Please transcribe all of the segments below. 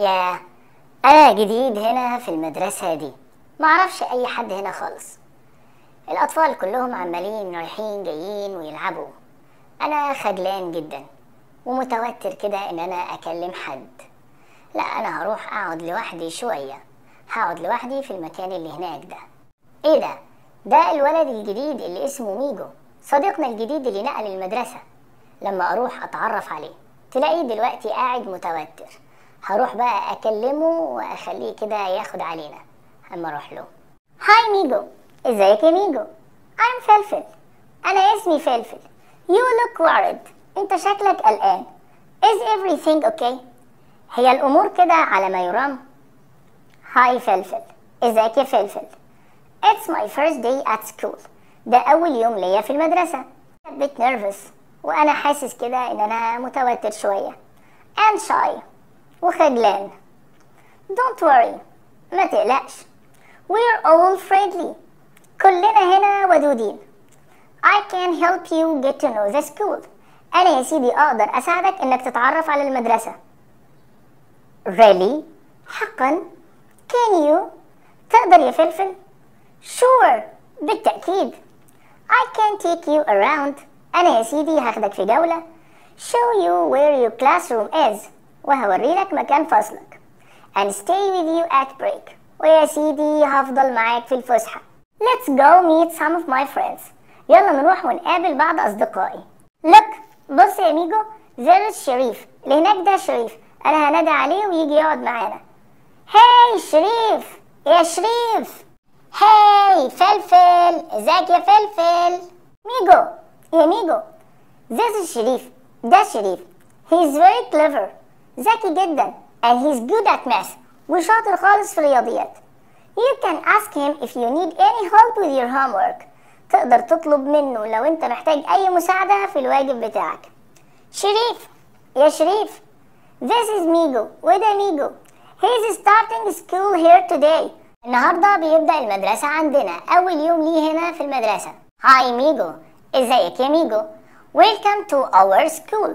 يا انا آه، جديد هنا في المدرسه دي معرفش اي حد هنا خالص الاطفال كلهم عمالين رايحين جايين ويلعبوا انا خجلان جدا ومتوتر كده ان انا اكلم حد لا انا هروح اقعد لوحدي شويه هقعد لوحدي في المكان اللي هناك ده ايه ده ده الولد الجديد اللي اسمه ميجو صديقنا الجديد اللي نقل المدرسه لما اروح اتعرف عليه تلاقيه دلوقتي قاعد متوتر هروح بقى اكلمه واخليه كده ياخد علينا اما اروح له هاي ميجو ازيك يا ميجو I'm فلفل انا اسمي فلفل You look worried انت شكلك قلقان Is everything okay هي الامور كده على ما يرام هاي فلفل ازيك يا فلفل It's my first day at school ده أول يوم ليا في المدرسة بيت نيرفس وأنا حاسس كده إن أنا متوتر شوية and shy وخجلان Don't worry ما تقلقش We're all friendly كلنا هنا ودودين I can help you get to know the school أنا يا سيدي أقدر أساعدك إنك تتعرف على المدرسة Really؟ حقا Can you؟ تقدر يا فلفل Sure بالتأكيد I can take you around أنا يا سيدي هاخدك في جولة Show you where your classroom is وهوري لك مكان فصلك and stay with you at break ويا سيدي هفضل معاك في الفسحة let's go meet some of my friends يلا نروح ونقابل بعض أصدقائي look بص يا ميجو there is شريف اللي هناك ده شريف أنا هنادى عليه ويجي يقعد معانا هاي hey, شريف يا شريف هاي hey, فلفل ازيك يا فلفل ميجو يا ميجو this is شريف ده شريف he's very clever ذكي جدا and he's good at math وشاطر خالص في الرياضيات You can ask him if you need any help with your homework تقدر تطلب منه لو انت محتاج اي مساعدة في الواجب بتاعك شريف يا شريف This is Migo وده Migo He's starting school here today النهاردة بيبدأ المدرسة عندنا أول يوم ليه هنا في المدرسة هاي ميجو ازيك يا ميجو Welcome to our school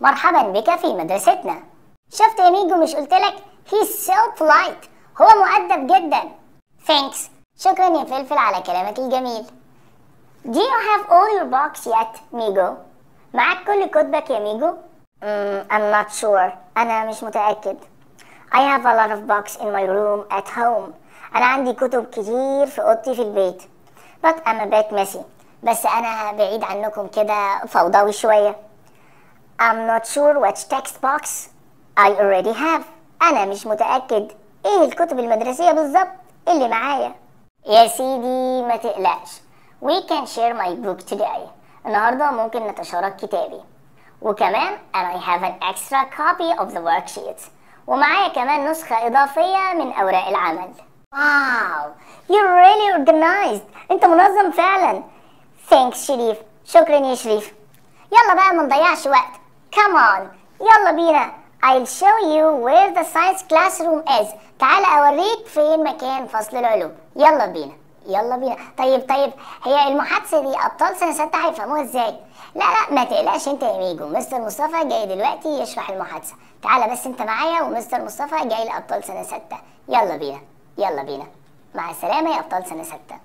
مرحبا بك في مدرستنا شفت يا ميجو مش قلتلك he's so polite هو مؤدب جدا thanks شكرا يا فلفل على كلامك الجميل do you have all your box yet ميجو معاك كل كتبك يا ميجو mm, I'm not sure أنا مش متأكد I have a lot of books in my room at home أنا عندي كتب كتير في أوضتي في البيت but I'm a bit messy بس أنا بعيد عنكم كده فوضوي شوية I'm not sure which text box I already have أنا مش متأكد إيه الكتب المدرسية بالظبط اللي معايا يا سيدي ما تقلقش We can share my book today النهاردة ممكن نتشارك كتابي وكمان and I have an extra copy of the worksheets ومعايا كمان نسخة إضافية من أوراق العمل واو you're really organized انت منظم فعلا thanks شريف شكرا يا شريف يلا بقى ما نضيعش وقت come on يلا بينا I'll show you where the science classroom is تعال أوريك فين مكان فصل العلوم يلا بينا يلا بينا طيب طيب هي المحادثه دي ابطال سنه سته هيفهموها ازاي لا لا ما تقلقش انت يا ميجو مستر مصطفى جاي دلوقتي يشرح المحادثه تعال بس انت معايا ومستر مصطفى جاي لابطال سنه سته يلا بينا يلا بينا مع السلامه يا ابطال سنه سته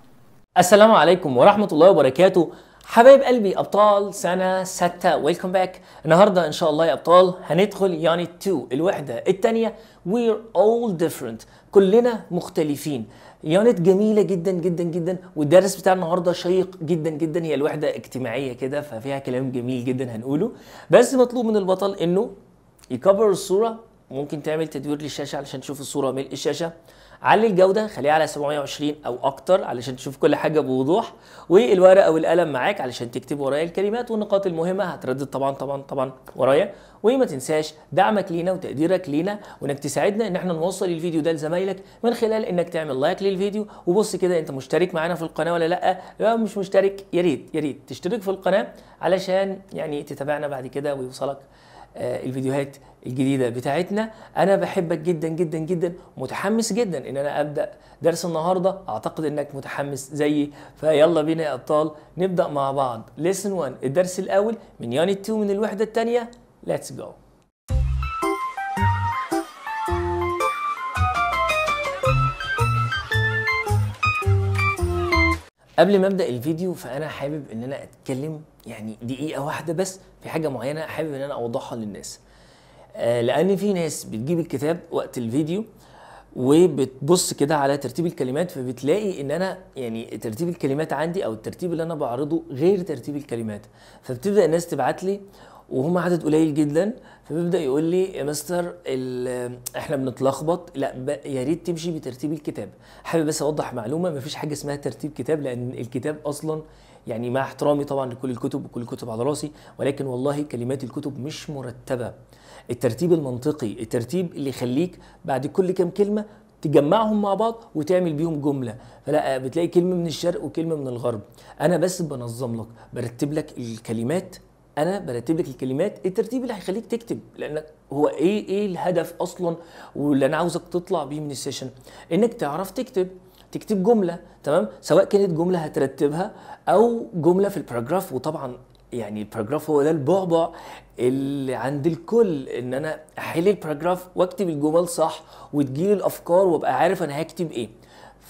السلام عليكم ورحمه الله وبركاته حبايب قلبي ابطال سنه ستة ويلكم باك النهارده ان شاء الله يا ابطال هندخل يعني 2 الوحده الثانيه ار اول ديفرنت كلنا مختلفين يونت جميله جدا جدا جدا والدرس بتاع النهارده شيق جدا جدا هي الوحده اجتماعيه كده ففيها كلام جميل جدا هنقوله بس مطلوب من البطل انه يكبر الصوره ممكن تعمل تدوير للشاشه علشان تشوف الصوره ملء الشاشه علي الجوده خليها على 720 او اكتر علشان تشوف كل حاجه بوضوح والورقه والقلم معاك علشان تكتب ورايا الكلمات والنقاط المهمه هتردد طبعا طبعا طبعا ورايا وما تنساش دعمك لينا وتقديرك لينا وانك تساعدنا ان احنا نوصل الفيديو ده لزمايلك من خلال انك تعمل لايك للفيديو وبص كده انت مشترك معانا في القناه ولا لا لو مش مشترك يا ريت يا ريت تشترك في القناه علشان يعني تتابعنا بعد كده ويوصلك آه، الفيديوهات الجديدة بتاعتنا أنا بحبك جدا جدا جدا متحمس جدا إن أنا أبدأ درس النهاردة أعتقد إنك متحمس زيي فيلا بينا يا أبطال نبدأ مع بعض ليسن 1 الدرس الأول من يوني 2 من الوحدة الثانية let's جو قبل ما ابدا الفيديو فانا حابب ان انا اتكلم يعني دقيقه واحده بس في حاجه معينه حابب ان انا اوضحها للناس آه، لان في ناس بتجيب الكتاب وقت الفيديو وبتبص كده على ترتيب الكلمات فبتلاقي ان انا يعني ترتيب الكلمات عندي او الترتيب اللي انا بعرضه غير ترتيب الكلمات فبتبدا الناس تبعت لي وهم عدد قليل جدا فبيبدا يقول لي يا مستر احنا بنتلخبط لا يا ريت تمشي بترتيب الكتاب حابب بس اوضح معلومه مفيش حاجه اسمها ترتيب كتاب لان الكتاب اصلا يعني مع احترامي طبعا لكل الكتب وكل الكتب على راسي ولكن والله كلمات الكتب مش مرتبه الترتيب المنطقي الترتيب اللي يخليك بعد كل كام كلمه تجمعهم مع بعض وتعمل بيهم جمله فلا بتلاقي كلمه من الشرق وكلمه من الغرب انا بس بنظم لك برتب لك الكلمات انا برتب لك الكلمات الترتيب اللي هيخليك تكتب لانك هو ايه ايه الهدف اصلا واللي انا عاوزك تطلع بيه من السيشن انك تعرف تكتب تكتب جمله تمام سواء كانت جمله هترتبها او جمله في الباراجراف وطبعا يعني الباراجراف هو ده البعبع اللي عند الكل ان انا احل الباراجراف واكتب الجمل صح وتجيلي الافكار وابقى عارف انا هكتب ايه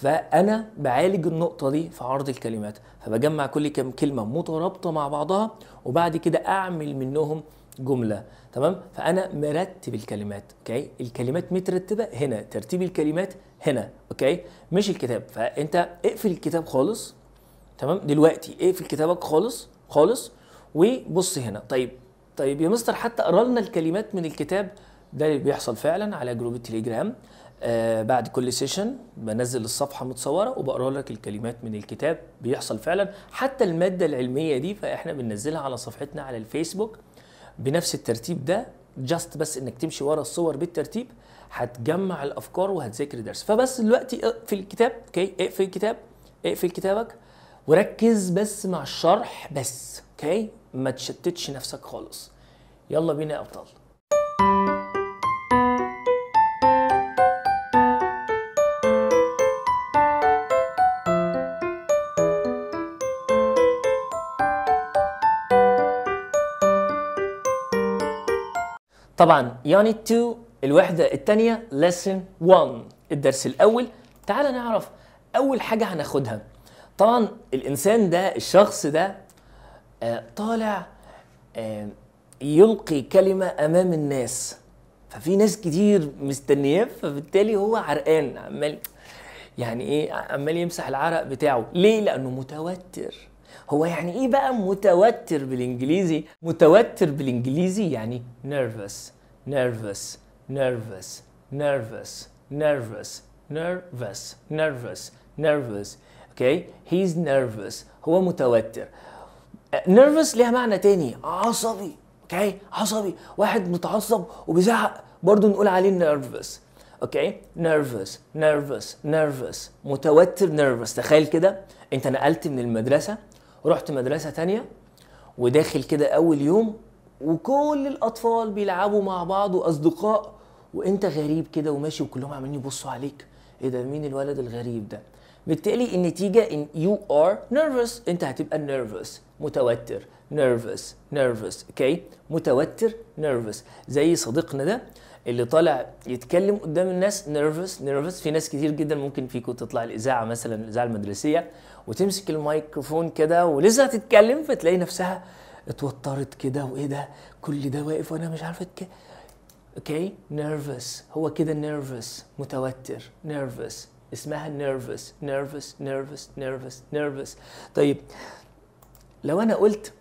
فانا بعالج النقطه دي في عرض الكلمات فبجمع كل كم كلمه مترابطه مع بعضها وبعد كده اعمل منهم جمله تمام فانا مرتب الكلمات اوكي الكلمات مترتبه هنا ترتيب الكلمات هنا اوكي مش الكتاب فانت اقفل الكتاب خالص تمام دلوقتي اقفل كتابك خالص خالص وبص هنا طيب طيب يا مستر حتى قرا لنا الكلمات من الكتاب ده اللي بيحصل فعلا على جروب التليجرام آه، بعد كل سيشن بنزل الصفحه متصوره وبقرا لك الكلمات من الكتاب بيحصل فعلا حتى الماده العلميه دي فاحنا بننزلها على صفحتنا على الفيسبوك بنفس الترتيب ده جاست بس انك تمشي ورا الصور بالترتيب هتجمع الافكار وهتذاكر درس فبس دلوقتي اقفل الكتاب اوكي اقفل الكتاب اقفل كتابك وركز بس مع الشرح بس اوكي ما تشتتش نفسك خالص يلا بينا يا ابطال طبعا يونت يعني 2 الوحدة الثانية ليسن 1 الدرس الأول تعال نعرف أول حاجة هناخدها طبعا الإنسان ده الشخص ده آه، طالع آه، يلقي كلمة أمام الناس ففي ناس كتير مستنياه فبالتالي هو عرقان عمال يعني ايه عمال يمسح العرق بتاعه ليه لانه متوتر هو يعني ايه بقى متوتر بالانجليزي متوتر بالانجليزي يعني nervous nervous nervous nervous nervous nervous nervous nervous okay he's nervous هو متوتر أه، nervous ليها معنى تاني عصبي اوكي okay. عصبي واحد متعصب وبيزعق برضه نقول عليه nervous اوكي نيرفس نيرفس نيرفس متوتر نيرفس تخيل كده انت نقلت من المدرسه رحت مدرسه تانية وداخل كده اول يوم وكل الاطفال بيلعبوا مع بعض واصدقاء وانت غريب كده وماشي وكلهم عمالين يبصوا عليك ايه ده مين الولد الغريب ده بالتالي النتيجه ان يو ار نيرفس انت هتبقى نيرفس متوتر نيرفس نيرفس اوكي متوتر نيرفس زي صديقنا ده اللي طالع يتكلم قدام الناس نيرفس نيرفس في ناس كتير جدا ممكن فيكم تطلع الاذاعه مثلا الاذاعه المدرسيه وتمسك الميكروفون كده ولسه هتتكلم فتلاقي نفسها اتوترت كده وايه ده كل ده واقف وانا مش عارفه اتكلم اوكي نيرفس هو كده نيرفس متوتر نيرفس اسمها نيرفس نيرفس نيرفس نيرفس نيرفس طيب لو انا قلت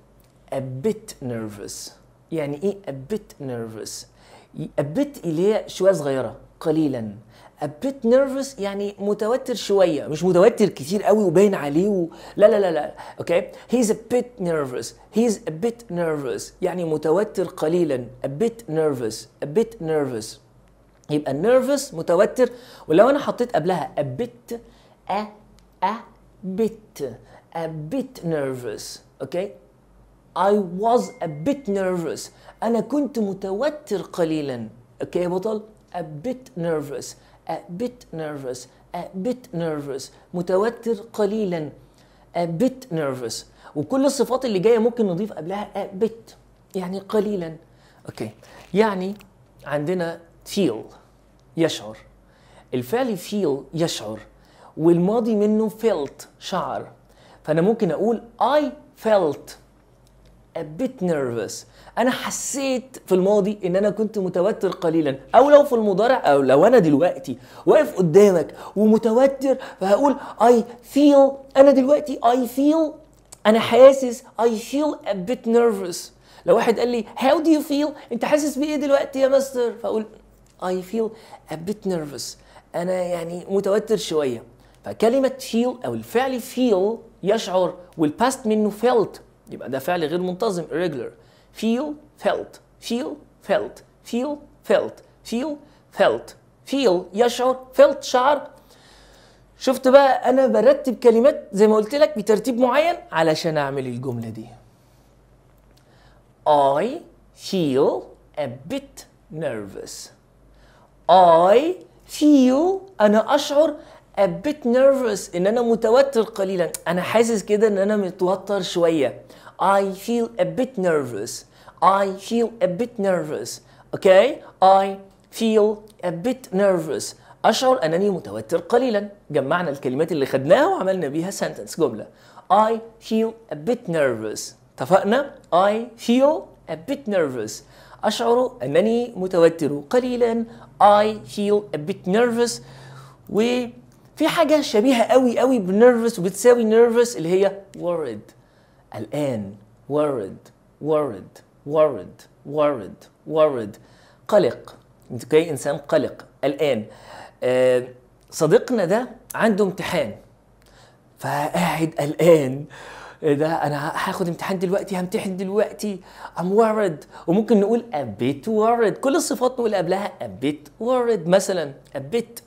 a bit nervous يعني ايه a bit nervous a bit اللي هي شويه صغيره قليلا a bit nervous يعني متوتر شويه مش متوتر كتير قوي وباين عليه و... لا لا لا لا اوكي he's a bit nervous he's a bit nervous يعني متوتر قليلا a bit nervous a bit nervous يبقى nervous متوتر ولو انا حطيت قبلها a bit a a bit a bit nervous اوكي I was a bit nervous أنا كنت متوتر قليلا أوكي يا بطل a bit nervous a bit nervous a bit nervous متوتر قليلا a bit nervous وكل الصفات اللي جايه ممكن نضيف قبلها a bit يعني قليلا اوكي يعني عندنا feel يشعر الفعل feel يشعر والماضي منه felt شعر فانا ممكن اقول I felt a bit nervous انا حسيت في الماضي ان انا كنت متوتر قليلا او لو في المضارع او لو انا دلوقتي واقف قدامك ومتوتر فهقول I feel انا دلوقتي I feel انا حاسس I feel a bit nervous لو واحد قال لي how do you feel انت حاسس بايه دلوقتي يا مستر فاقول I feel a bit nervous انا يعني متوتر شويه فكلمه feel او الفعل feel يشعر والباست منه felt يبقى ده فعل غير منتظم irregular feel felt feel felt feel felt feel felt feel يشعر felt شعر شفت بقى انا برتب كلمات زي ما قلت لك بترتيب معين علشان اعمل الجمله دي I feel a bit nervous I feel انا اشعر a bit nervous ان انا متوتر قليلا انا حاسس كده ان انا متوتر شويه I feel a bit nervous I feel a bit nervous okay I feel a bit nervous اشعر انني متوتر قليلا جمعنا الكلمات اللي خدناها وعملنا بيها سنتنس جمله I feel a bit nervous اتفقنا I feel a bit nervous اشعر انني متوتر قليلا I feel a bit nervous و في حاجه شبيهه قوي قوي بنيرفس وبتساوي نيرفس اللي هي worried قلقان worried worried worried worried worried قلق اوكي انسان قلق قلقان آه، صديقنا ده عنده امتحان فقاعد قلقان آه، ده انا هاخد امتحان دلوقتي همتحن دلوقتي ام وارد وممكن نقول ابيت وارد كل الصفات نقول قبلها ابيت وارد مثلا ابيت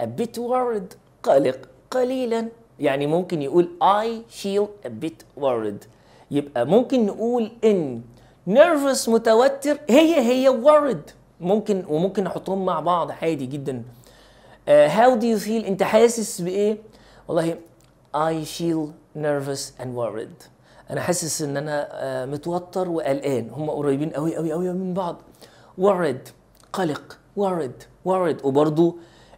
ابيت وارد قلق قليلا يعني ممكن يقول I feel a bit worried يبقى ممكن نقول إن nervous متوتر هي هي worried ممكن وممكن نحطهم مع بعض عادي جدا uh, how do you feel أنت حاسس بإيه والله I feel nervous and worried أنا حاسس إن أنا آه، متوتر وقلقان هم قريبين قوي قوي قوي من بعض worried قلق worried worried وبرضه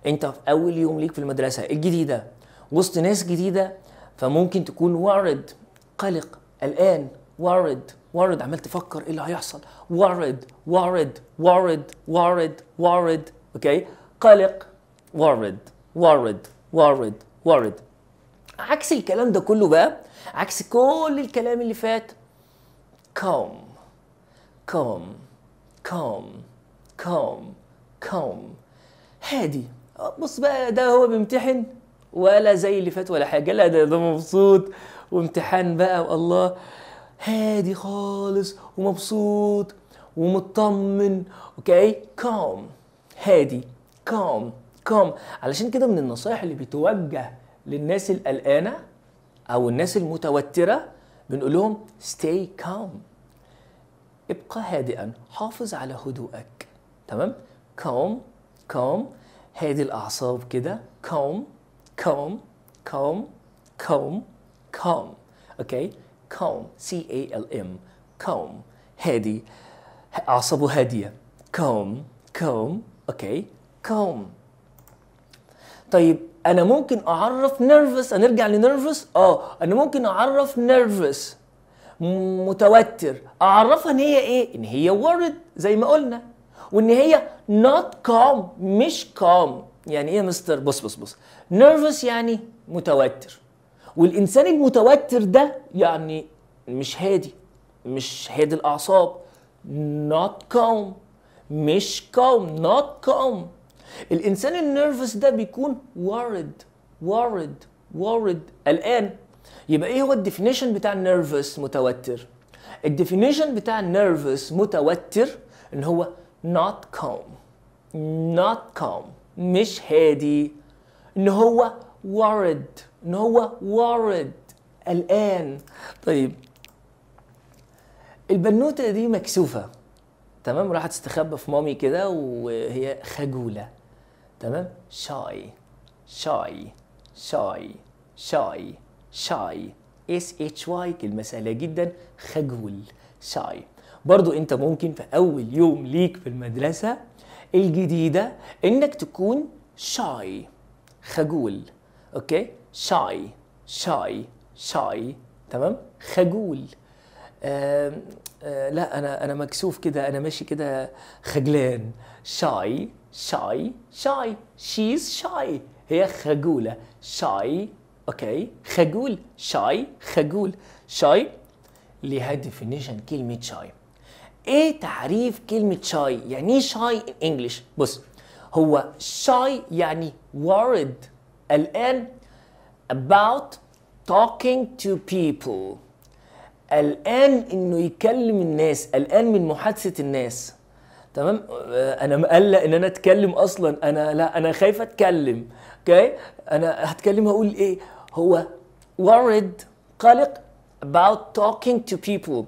انت في اول يوم ليك في المدرسه الجديده وسط ناس جديده فممكن تكون وارد قلق قلقان وارد وارد عمال تفكر ايه اللي هيحصل وارد وارد وارد وارد وارد اوكي قلق وارد وارد وارد وارد عكس الكلام ده كله بقى عكس كل الكلام اللي فات كوم كوم كوم كوم كوم هادي بص بقى ده هو بيمتحن ولا زي اللي فات ولا حاجه لا ده ده مبسوط وامتحان بقى والله هادي خالص ومبسوط ومطمن اوكي كام هادي كام كام علشان كده من النصائح اللي بتوجه للناس القلقانه او الناس المتوتره بنقول لهم ستي كام ابقى هادئا حافظ على هدوءك تمام كام كام هادي الأعصاب كده كوم كوم كوم كوم كوم أوكي كوم C A L M كوم هادي أعصابه هادية كوم كوم أوكي كوم طيب أنا ممكن أعرف نيرفس هنرجع لنيرفس أه أنا ممكن أعرف نيرفس متوتر أعرفها إن هي إيه؟ إن هي ورد زي ما قلنا وان هي نوت كام مش كام يعني ايه يا مستر بص بص بص نيرفس يعني متوتر والانسان المتوتر ده يعني مش هادي مش هادي الاعصاب not calm مش calm not calm الانسان النيرفس ده بيكون worried worried worried قلقان يبقى ايه هو الديفينيشن بتاع النيرفس متوتر الديفينيشن بتاع النيرفس متوتر ان هو not calm not calm مش هادي ان هو worried ان هو worried قلقان طيب البنوتة دي مكسوفة تمام راحت تستخبى في مامي كده وهي خجولة تمام شاي شاي شاي شاي شاي اس اتش واي كلمة سهلة جدا خجول شاي برضو انت ممكن في اول يوم ليك في المدرسة الجديدة انك تكون شاي خجول اوكي شاي شاي شاي تمام خجول آه آه لا انا انا مكسوف كده انا ماشي كده خجلان شاي شاي شاي شيز شاي هي خجوله شاي اوكي خجول شاي خجول شاي ليها ديفينيشن كلمه شاي ايه تعريف كلمه شاي يعني ايه شاي انجلش بص هو شاي يعني worried الان about talking to people الان انه يكلم الناس الان من محادثه الناس تمام انا مقلق ان انا اتكلم اصلا انا لا انا خايف اتكلم اوكي انا هتكلم هقول ايه هو worried قلق about talking to people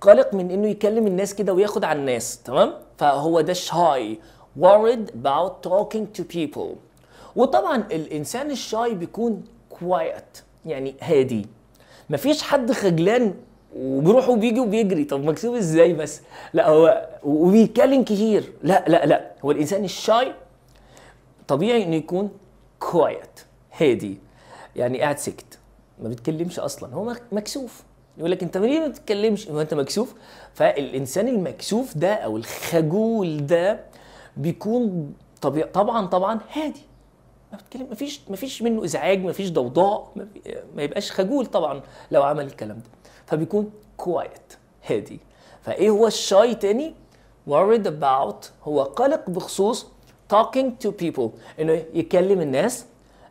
قلق من انه يكلم الناس كده وياخد على الناس تمام فهو ده شاي worried about talking to people وطبعا الانسان الشاي بيكون quiet يعني هادي مفيش حد خجلان وبيروح وبيجي وبيجري طب مكسوب ازاي بس لا هو وبيتكلم كتير لا لا لا هو الانسان الشاي طبيعي انه يكون quiet هادي يعني قاعد سكت ما بيتكلمش اصلا هو مكسوف يقول لك انت ليه ما بتتكلمش هو انت مكسوف فالانسان المكسوف ده او الخجول ده بيكون طبيع طبعا طبعا هادي ما بتكلم مفيش مفيش منه ازعاج مفيش ضوضاء ما يبقاش خجول طبعا لو عمل الكلام ده فبيكون كوايت هادي فايه هو الشاي تاني worried about هو قلق بخصوص talking to people انه يكلم الناس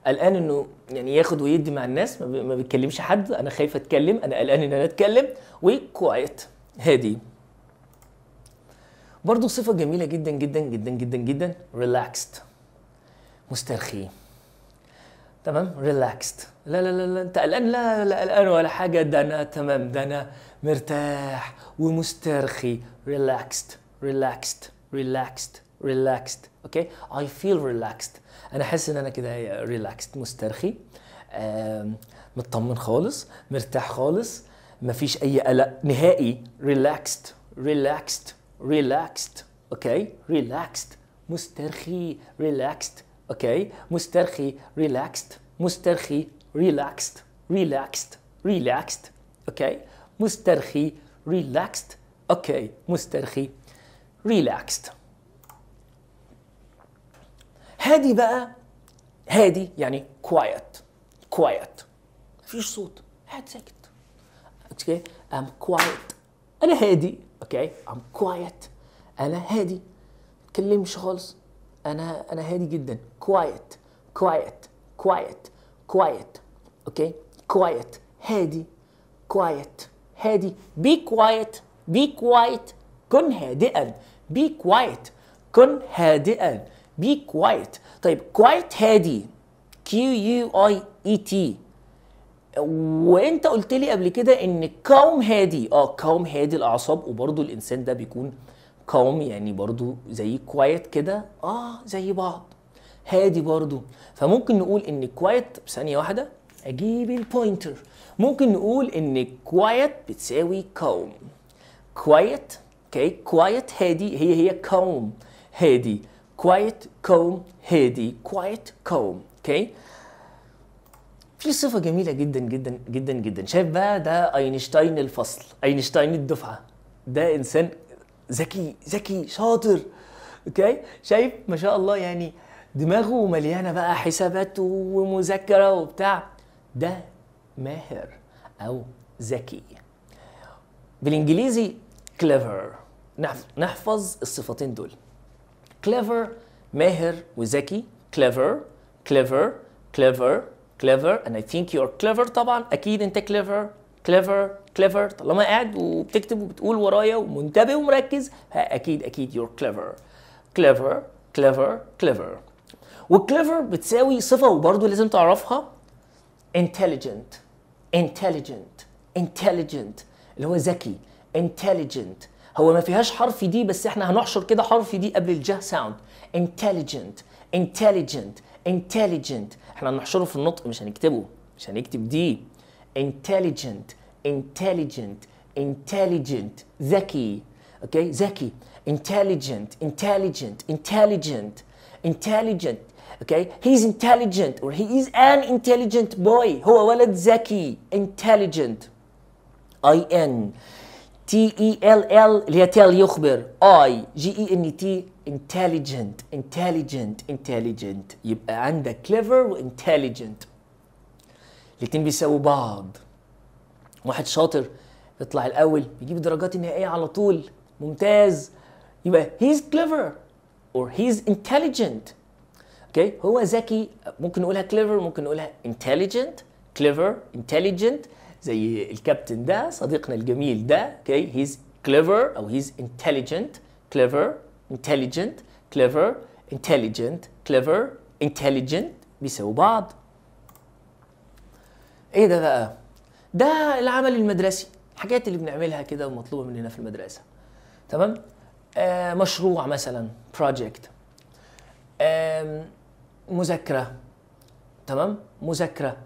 قلقان انه يعني ياخد ويدي مع الناس ما بيتكلمش حد انا خايف اتكلم انا قلقان ان انا اتكلم وكوايت هادي برضه صفه جميله جدا جدا جدا جدا جدا ريلاكست مسترخي تمام ريلاكست لا لا لا انت قلقان لا لا قلقان ولا حاجه ده انا تمام ده انا مرتاح ومسترخي ريلاكسد ريلاكسد ريلاكسد ريلاكسد اوكي اي فيل ريلاكسد انا حاسس ان انا كده ريلاكست مسترخي مطمن خالص مرتاح خالص مفيش اي قلق نهائي ريلاكست ريلاكست ريلاكست اوكي ريلاكست مسترخي ريلاكست اوكي مسترخي ريلاكست مسترخي ريلاكست ريلاكست ريلاكست اوكي مسترخي ريلاكست اوكي مسترخي ريلاكست هادي بقى هادي يعني quiet quiet مفيش صوت قاعد ساكت اوكي ام quiet انا هادي اوكي ام quiet انا هادي متكلمش خالص انا انا هادي جدا quiet quiet quiet quiet اوكي quiet هادي quiet هادي be quiet be quiet كن هادئا be quiet كن هادئا بي كوايت طيب كوايت هادي كيو يو اي اي تي وانت قلت لي قبل كده ان كوم هادي اه كوم هادي الاعصاب وبرضو الانسان ده بيكون كوم يعني برضو زي كوايت كده اه زي بعض هادي برضو فممكن نقول ان كوايت ثانيه واحده اجيب البوينتر ممكن نقول ان كوايت بتساوي كوم كوايت اوكي كوايت هادي هي هي كوم هادي quiet calm هادي quiet calm اوكي في صفة جميلة جدا جدا جدا جدا شايف بقى ده اينشتاين الفصل اينشتاين الدفعة ده انسان ذكي ذكي شاطر اوكي شايف ما شاء الله يعني دماغه مليانة بقى حسابات ومذاكرة وبتاع ده ماهر او ذكي بالانجليزي clever نحفظ الصفتين دول clever ماهر وذكي clever clever clever clever and I think you're clever طبعا أكيد أنت clever clever clever طالما قاعد وبتكتب وبتقول ورايا ومنتبه ومركز أكيد أكيد you're clever clever clever clever والclever بتساوي صفة وبرضه لازم تعرفها intelligent intelligent intelligent اللي هو ذكي intelligent هو ما فيهاش حرف دي بس احنا هنحشر كده حرف دي قبل الجه ساوند intelligent intelligent intelligent احنا هنحشره في النطق مش هنكتبه مش هنكتب دي intelligent intelligent intelligent ذكي اوكي ذكي intelligent intelligent intelligent intelligent okay he's intelligent or he is an intelligent boy هو ولد ذكي intelligent I N تي اي ال ال اللي هي تيل يخبر اي جي اي ان تي انتليجنت انتليجنت انتليجنت يبقى عندك كليفر وانتليجنت الاتنين بيساووا بعض واحد شاطر بيطلع الاول بيجيب الدرجات النهائيه على طول ممتاز يبقى هيز clever اور هيز intelligent اوكي هو ذكي ممكن نقولها clever ممكن نقولها intelligent clever intelligent زي الكابتن ده صديقنا الجميل ده اوكي هيز كليفر او هيز انتليجنت كليفر انتليجنت كليفر انتليجنت كليفر انتليجنت بيساوي بعض ايه ده بقى ده العمل المدرسي الحاجات اللي بنعملها كده ومطلوبه مننا في المدرسه تمام آه مشروع مثلا بروجكت آه مذاكره تمام مذاكره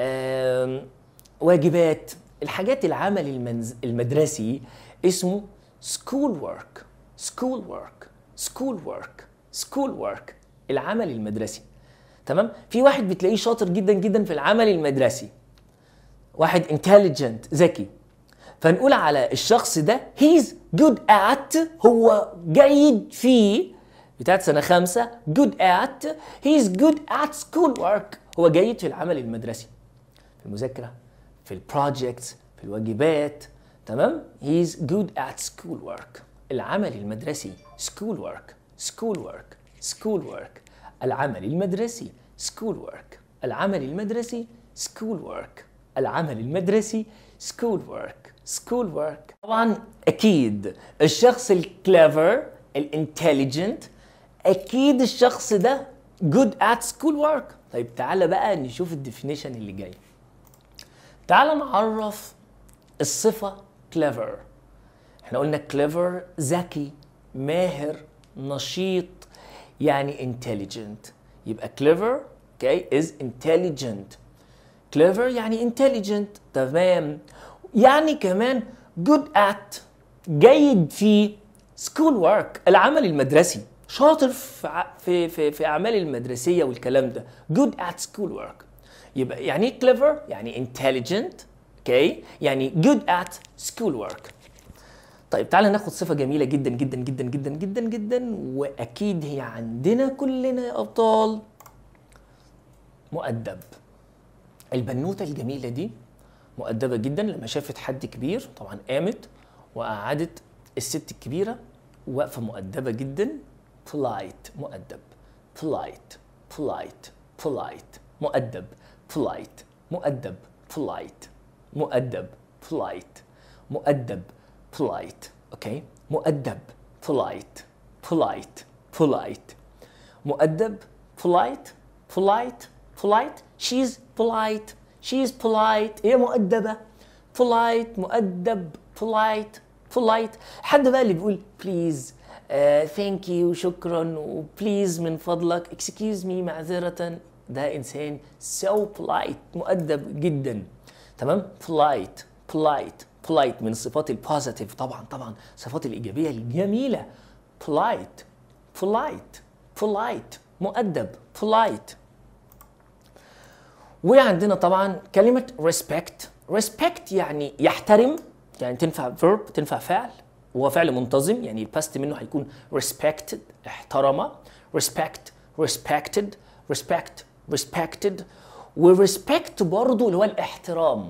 آه واجبات الحاجات العمل المنز... المدرسي اسمه سكول ورك سكول ورك سكول ورك سكول ورك العمل المدرسي تمام في واحد بتلاقيه شاطر جدا جدا في العمل المدرسي واحد انتليجنت ذكي فنقول على الشخص ده هيز جود ات هو جيد في بتاعت سنه خمسه جود ات هيز جود ات سكول ورك هو جيد في العمل المدرسي في المذاكره في البروجكت في الواجبات تمام he's good at school work العمل المدرسي school work school work school work العمل المدرسي school work العمل المدرسي school work العمل المدرسي school work school work طبعا اكيد الشخص الكليفر الانتليجنت اكيد الشخص ده good at school work طيب تعالى بقى نشوف الديفينيشن اللي جاي تعال نعرف الصفة clever احنا قلنا clever ذكي ماهر نشيط يعني intelligent يبقى clever okay is intelligent clever يعني intelligent تمام يعني كمان good at جيد في school work العمل المدرسي شاطر في في في, في المدرسيه والكلام ده good at school work يبقى يعني ايه كليفر؟ يعني انتليجنت اوكي؟ يعني جود ات سكول ورك طيب تعالى ناخد صفه جميله جدا جدا جدا جدا جدا جدا واكيد هي عندنا كلنا يا ابطال مؤدب البنوته الجميله دي مؤدبه جدا لما شافت حد كبير طبعا قامت وقعدت الست الكبيره واقفه مؤدبه جدا polite مؤدب polite polite polite مؤدب فلايت مؤدب فلايت مؤدب فلايت مؤدب فلايت اوكي مؤدب فلايت فلايت فلايت مؤدب فلايت فلايت فلايت شيز polite شيز polite هي مؤدبة polite مؤدب polite polite حد بقى اللي بيقول بليز ثانك يو شكرا وبليز من فضلك اكسكيوز مي معذرة ده انسان سو بلايت مؤدب جدا تمام بلايت بلايت بلايت من الصفات البوزيتيف طبعا طبعا الصفات الايجابيه الجميله بلايت بلايت بلايت مؤدب بلايت وعندنا طبعا كلمه ريسبكت ريسبكت يعني يحترم يعني تنفع فيرب تنفع فعل وهو فعل منتظم يعني الباست منه هيكون respected احترم respect respected respect respected وريسبكت برضه اللي هو الاحترام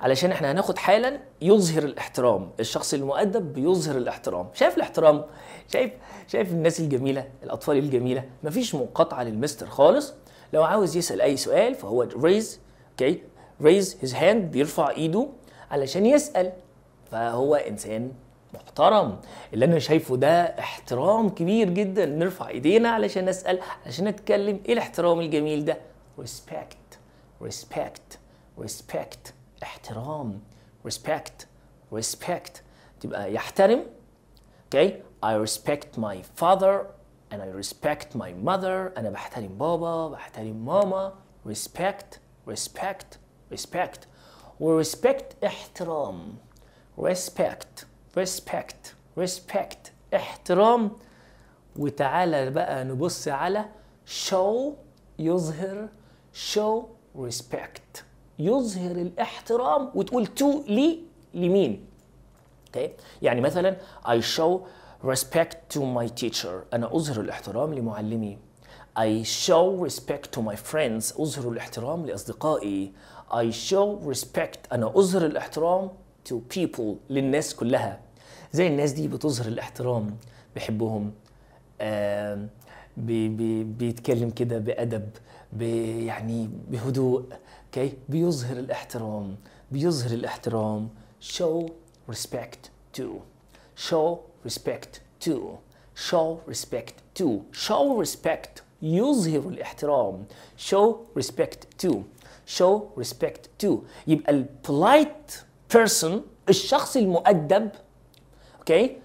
علشان احنا هناخد حالا يظهر الاحترام الشخص المؤدب بيظهر الاحترام شايف الاحترام شايف شايف الناس الجميله الاطفال الجميله مفيش مقاطعه للمستر خالص لو عاوز يسال اي سؤال فهو ريز اوكي ريز هيز هاند بيرفع ايده علشان يسال فهو انسان محترم اللي انا شايفه ده احترام كبير جدا نرفع ايدينا علشان نسال علشان نتكلم ايه الاحترام الجميل ده ريسبكت ريسبكت ريسبكت احترام ريسبكت ريسبكت تبقى يحترم اوكي اي ريسبكت ماي فادر and I respect my mother انا بحترم بابا بحترم ماما respect respect respect و respect احترام respect respect respect احترام وتعالى بقى نبص على show يظهر show respect يظهر الاحترام وتقول to لي لمين okay. طيب، يعني مثلا I show respect to my teacher أنا أظهر الاحترام لمعلمي I show respect to my friends أظهر الاحترام لأصدقائي I show respect أنا أظهر الاحترام to people للناس كلها زي الناس دي بتظهر الاحترام بحبهم بي بي بيتكلم كده بأدب بي يعني بهدوء اوكي بيظهر الاحترام بيظهر الاحترام show respect to show respect to show respect to show respect يظهر الاحترام show respect to show respect to يبقى البولايت بيرسون الشخص المؤدب اوكي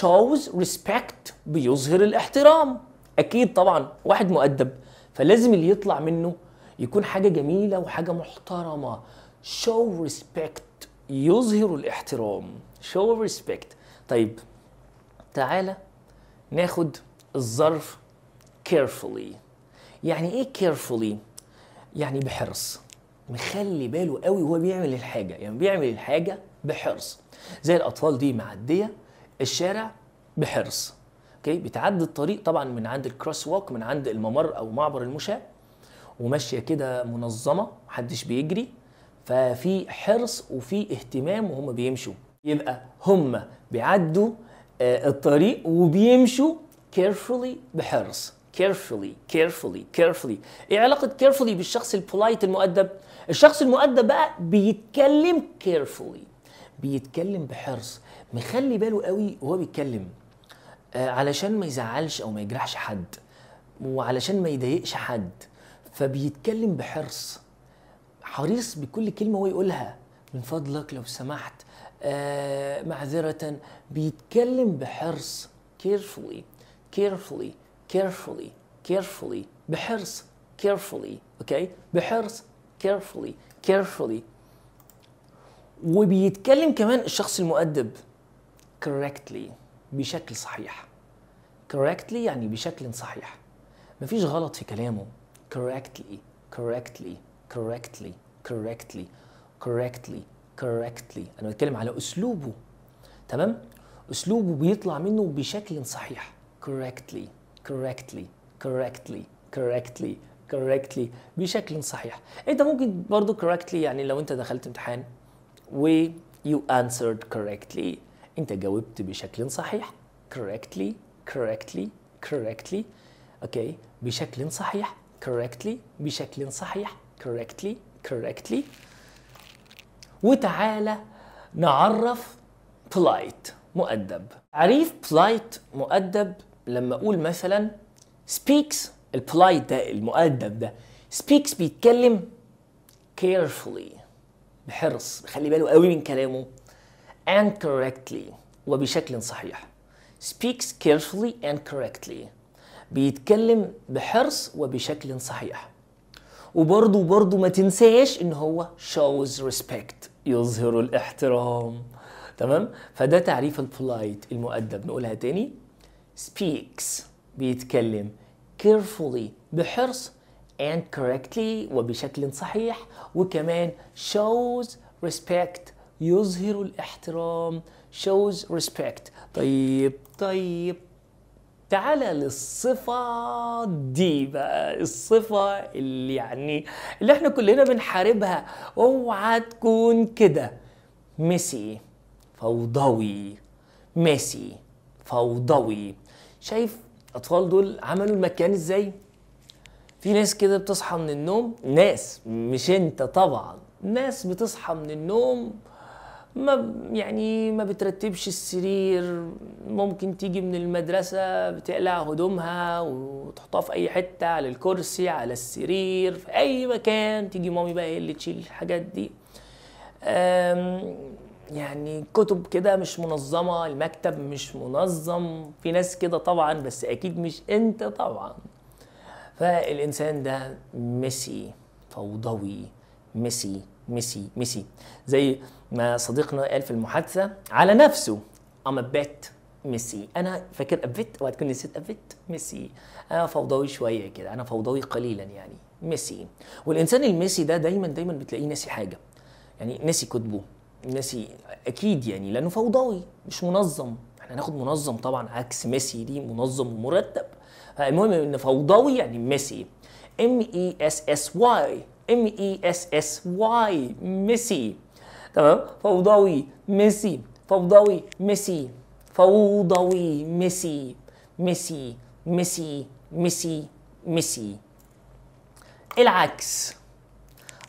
shows respect بيظهر الاحترام اكيد طبعا واحد مؤدب فلازم اللي يطلع منه يكون حاجه جميله وحاجه محترمه show respect يظهر الاحترام show respect طيب تعالى ناخد الظرف carefully يعني ايه carefully يعني بحرص مخلي باله قوي وهو بيعمل الحاجه يعني بيعمل الحاجه بحرص زي الاطفال دي معديه الشارع بحرص اوكي بتعدي الطريق طبعا من عند الكروس ووك من عند الممر او معبر المشاة وماشيه كده منظمه محدش بيجري ففي حرص وفي اهتمام وهم بيمشوا يبقى هم بيعدوا آه، الطريق وبيمشوا carefully بحرص carefully carefully carefully ايه علاقه carefully بالشخص البولايت المؤدب الشخص المؤدب بقى بيتكلم carefully بيتكلم بحرص مخلي باله قوي وهو بيتكلم آه، علشان ما يزعلش او ما يجرحش حد وعلشان ما يضايقش حد فبيتكلم بحرص حريص بكل كلمه هو يقولها من فضلك لو سمحت آه معذره بيتكلم بحرص carefully carefully carefully carefully بحرص carefully اوكي بحرص carefully carefully وبيتكلم كمان الشخص المؤدب correctly بشكل صحيح correctly يعني بشكل صحيح مفيش غلط في كلامه correctly correctly correctly correctly correctly correctly انا بتكلم على اسلوبه تمام اسلوبه بيطلع منه بشكل صحيح correctly correctly correctly correctly correctly بشكل صحيح انت ممكن برضو correctly يعني لو انت دخلت امتحان و you answered correctly انت جاوبت بشكل صحيح correctly correctly correctly اوكي بشكل صحيح correctly بشكل صحيح correctly correctly وتعالى نعرف polite مؤدب تعريف polite مؤدب لما اقول مثلا speaks البلايت ده المؤدب ده speaks بيتكلم carefully بحرص خلي باله قوي من كلامه and correctly وبشكل صحيح speaks carefully and correctly بيتكلم بحرص وبشكل صحيح وبرضه برضه ما تنساش ان هو shows respect يظهر الاحترام تمام فده تعريف البولايت المؤدب نقولها تاني speaks بيتكلم carefully بحرص and correctly وبشكل صحيح وكمان shows respect يظهر الاحترام shows respect طيب طيب تعالى للصفة دي بقى الصفة اللي يعني اللي احنا كلنا بنحاربها اوعى تكون كده ميسي فوضوي ميسي فوضوي شايف الاطفال دول عملوا المكان ازاي في ناس كده بتصحى من النوم ناس مش انت طبعا ناس بتصحى من النوم ما يعني ما بترتبش السرير ممكن تيجي من المدرسة بتقلع هدومها وتحطها في أي حتة على الكرسي على السرير في أي مكان تيجي مامي بقى هي اللي تشيل الحاجات دي يعني كتب كده مش منظمة المكتب مش منظم في ناس كده طبعا بس أكيد مش أنت طبعا فالإنسان ده ميسي فوضوي ميسي ميسي ميسي زي ما صديقنا قال في المحادثه على نفسه ام بيت ميسي انا فاكر ابيت وقت كنت نسيت ابيت ميسي انا فوضوي شويه كده انا فوضوي قليلا يعني ميسي والانسان الميسي ده دايما دايما بتلاقيه ناسي حاجه يعني ناسي كتبه ناسي اكيد يعني لانه فوضوي مش منظم احنا هناخد منظم طبعا عكس ميسي دي منظم ومرتب المهم ان فوضوي يعني ميسي ام اي اس اس واي ام اي اس اس واي ميسي تمام فوضوي ميسي فوضوي ميسي فوضوي ميسي ميسي ميسي ميسي ميسي العكس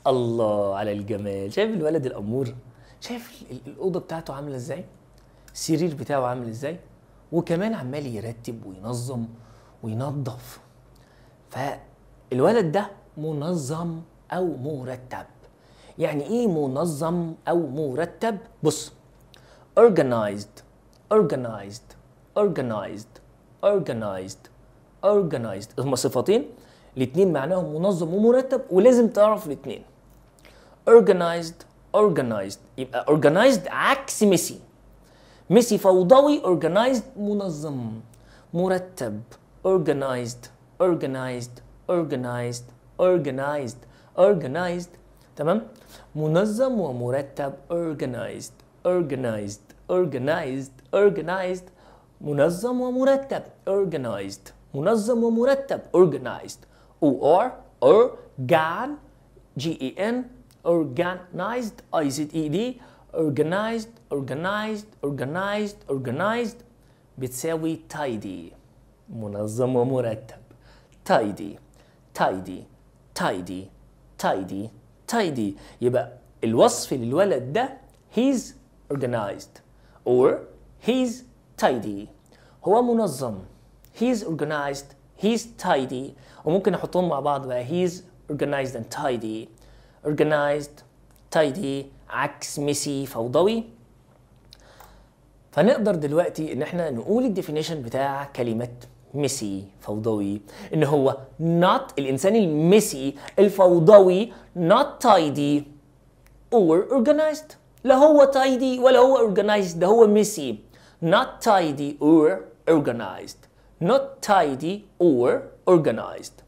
الله على الجمال شايف الولد الامور شايف الاوضه بتاعته عامله ازاي السرير بتاعه عامل ازاي وكمان عمال يرتب وينظم وينظف فالولد ده منظم أو مرتب يعني إيه منظم أو مرتب؟ بص organized organized organized organized organized هما صفتين الاتنين معناهم منظم ومرتب ولازم تعرف الاتنين organized organized يبقى organized عكس ميسي ميسي فوضوي organized منظم مرتب organized organized organized organized organized تمام منظم ومرتب organized organized organized organized منظم ومرتب organized منظم ومرتب organized o r organ g e n organized i z e d organized organized organized organized بتساوي tidy منظم ومرتب tidy tidy tidy tidy tidy tidy يبقى الوصف للولد ده he's organized or he's tidy هو منظم he's organized he's tidy وممكن نحطهم مع بعض بقى he's organized and tidy organized tidy عكس ميسي فوضوي فنقدر دلوقتي ان احنا نقول الديفينيشن بتاع كلمه ميسي فوضوي ان هو not الانسان الميسي الفوضوي not tidy or organized لا هو tidy ولا هو organized ده هو ميسي not tidy or organized not tidy or organized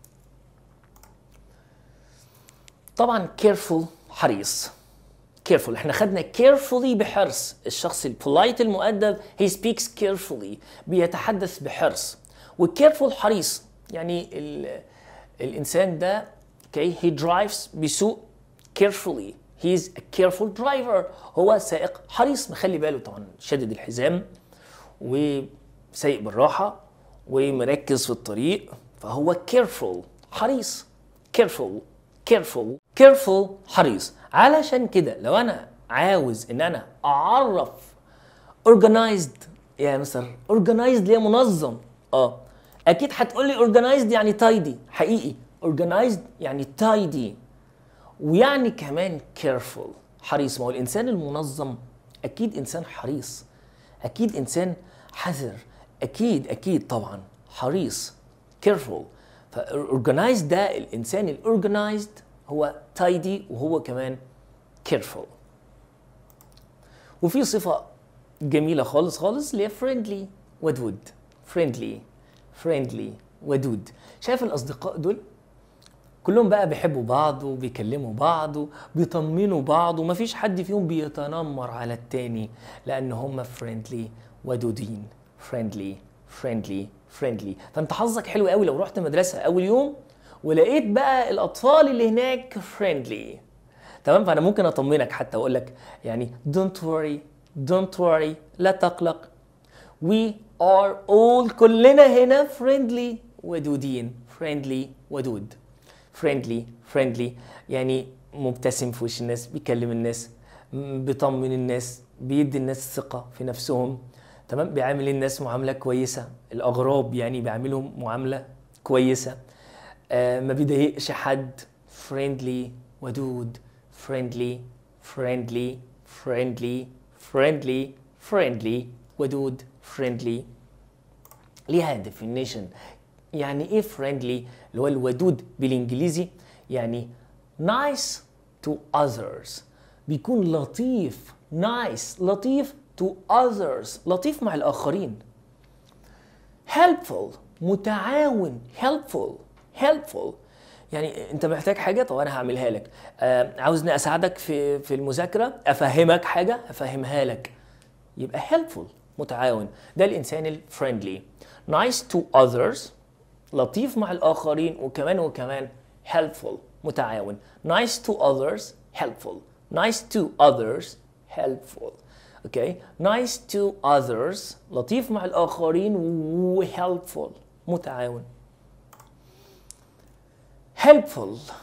طبعا careful حريص careful احنا خدنا carefully بحرص الشخص البولايت المؤدب he speaks carefully بيتحدث بحرص والكيرفول حريص يعني الـ الانسان ده okay هي درايفز بيسوق كيرفولي هي از a careful هو سائق حريص مخلي باله طبعا شادد الحزام وسايق بالراحه ومركز في الطريق فهو كيرفول حريص كيرفول كيرفول كيرفول حريص علشان كده لو انا عاوز ان انا اعرف اورجنايزد يا مستر اورجنايزد ليه منظم اه اكيد هتقول لي اورجنايزد يعني تايدي حقيقي اورجنايزد يعني تايدي ويعني كمان كيرفول حريص ما هو الانسان المنظم اكيد انسان حريص اكيد انسان حذر اكيد اكيد طبعا حريص كيرفول فاورجنايز ده الانسان الاورجنايزد هو تايدي وهو كمان كيرفول وفي صفه جميله خالص خالص اللي هي فريندلي ودود فريندلي فريندلي ودود شايف الاصدقاء دول كلهم بقى بيحبوا بعض وبيكلموا بعض وبيطمنوا بعض ومفيش حد فيهم بيتنمر على التاني لان هم فريندلي ودودين فريندلي فريندلي فريندلي فانت حظك حلو قوي لو رحت مدرسه اول يوم ولقيت بقى الاطفال اللي هناك فريندلي تمام فانا ممكن اطمنك حتى واقول لك يعني دونت وري دونت وري لا تقلق we are all كلنا هنا friendly ودودين friendly ودود friendly friendly يعني مبتسم في وش الناس بيكلم الناس بيطمن الناس بيدي الناس ثقة في نفسهم تمام بيعامل الناس معاملة كويسة الأغراب يعني بيعاملهم معاملة كويسة آه ما بيضايقش حد friendly ودود friendly friendly friendly friendly friendly ودود فريندلي ليها ديفينيشن يعني ايه فريندلي اللي هو الودود بالانجليزي يعني نايس تو اذرز بيكون لطيف نايس nice, لطيف تو اذرز لطيف مع الاخرين هيلبفول متعاون هيلبفول هيلبفول يعني انت محتاج حاجه طب انا هعملها لك آه عاوزني اساعدك في في المذاكره افهمك حاجه افهمها لك يبقى هيلبفول متعاون ده الانسان الفريندلي nice to others لطيف مع الاخرين وكمان وكمان helpful متعاون nice to others helpful nice to others helpful اوكي okay. nice to others لطيف مع الاخرين وhelpful متعاون helpful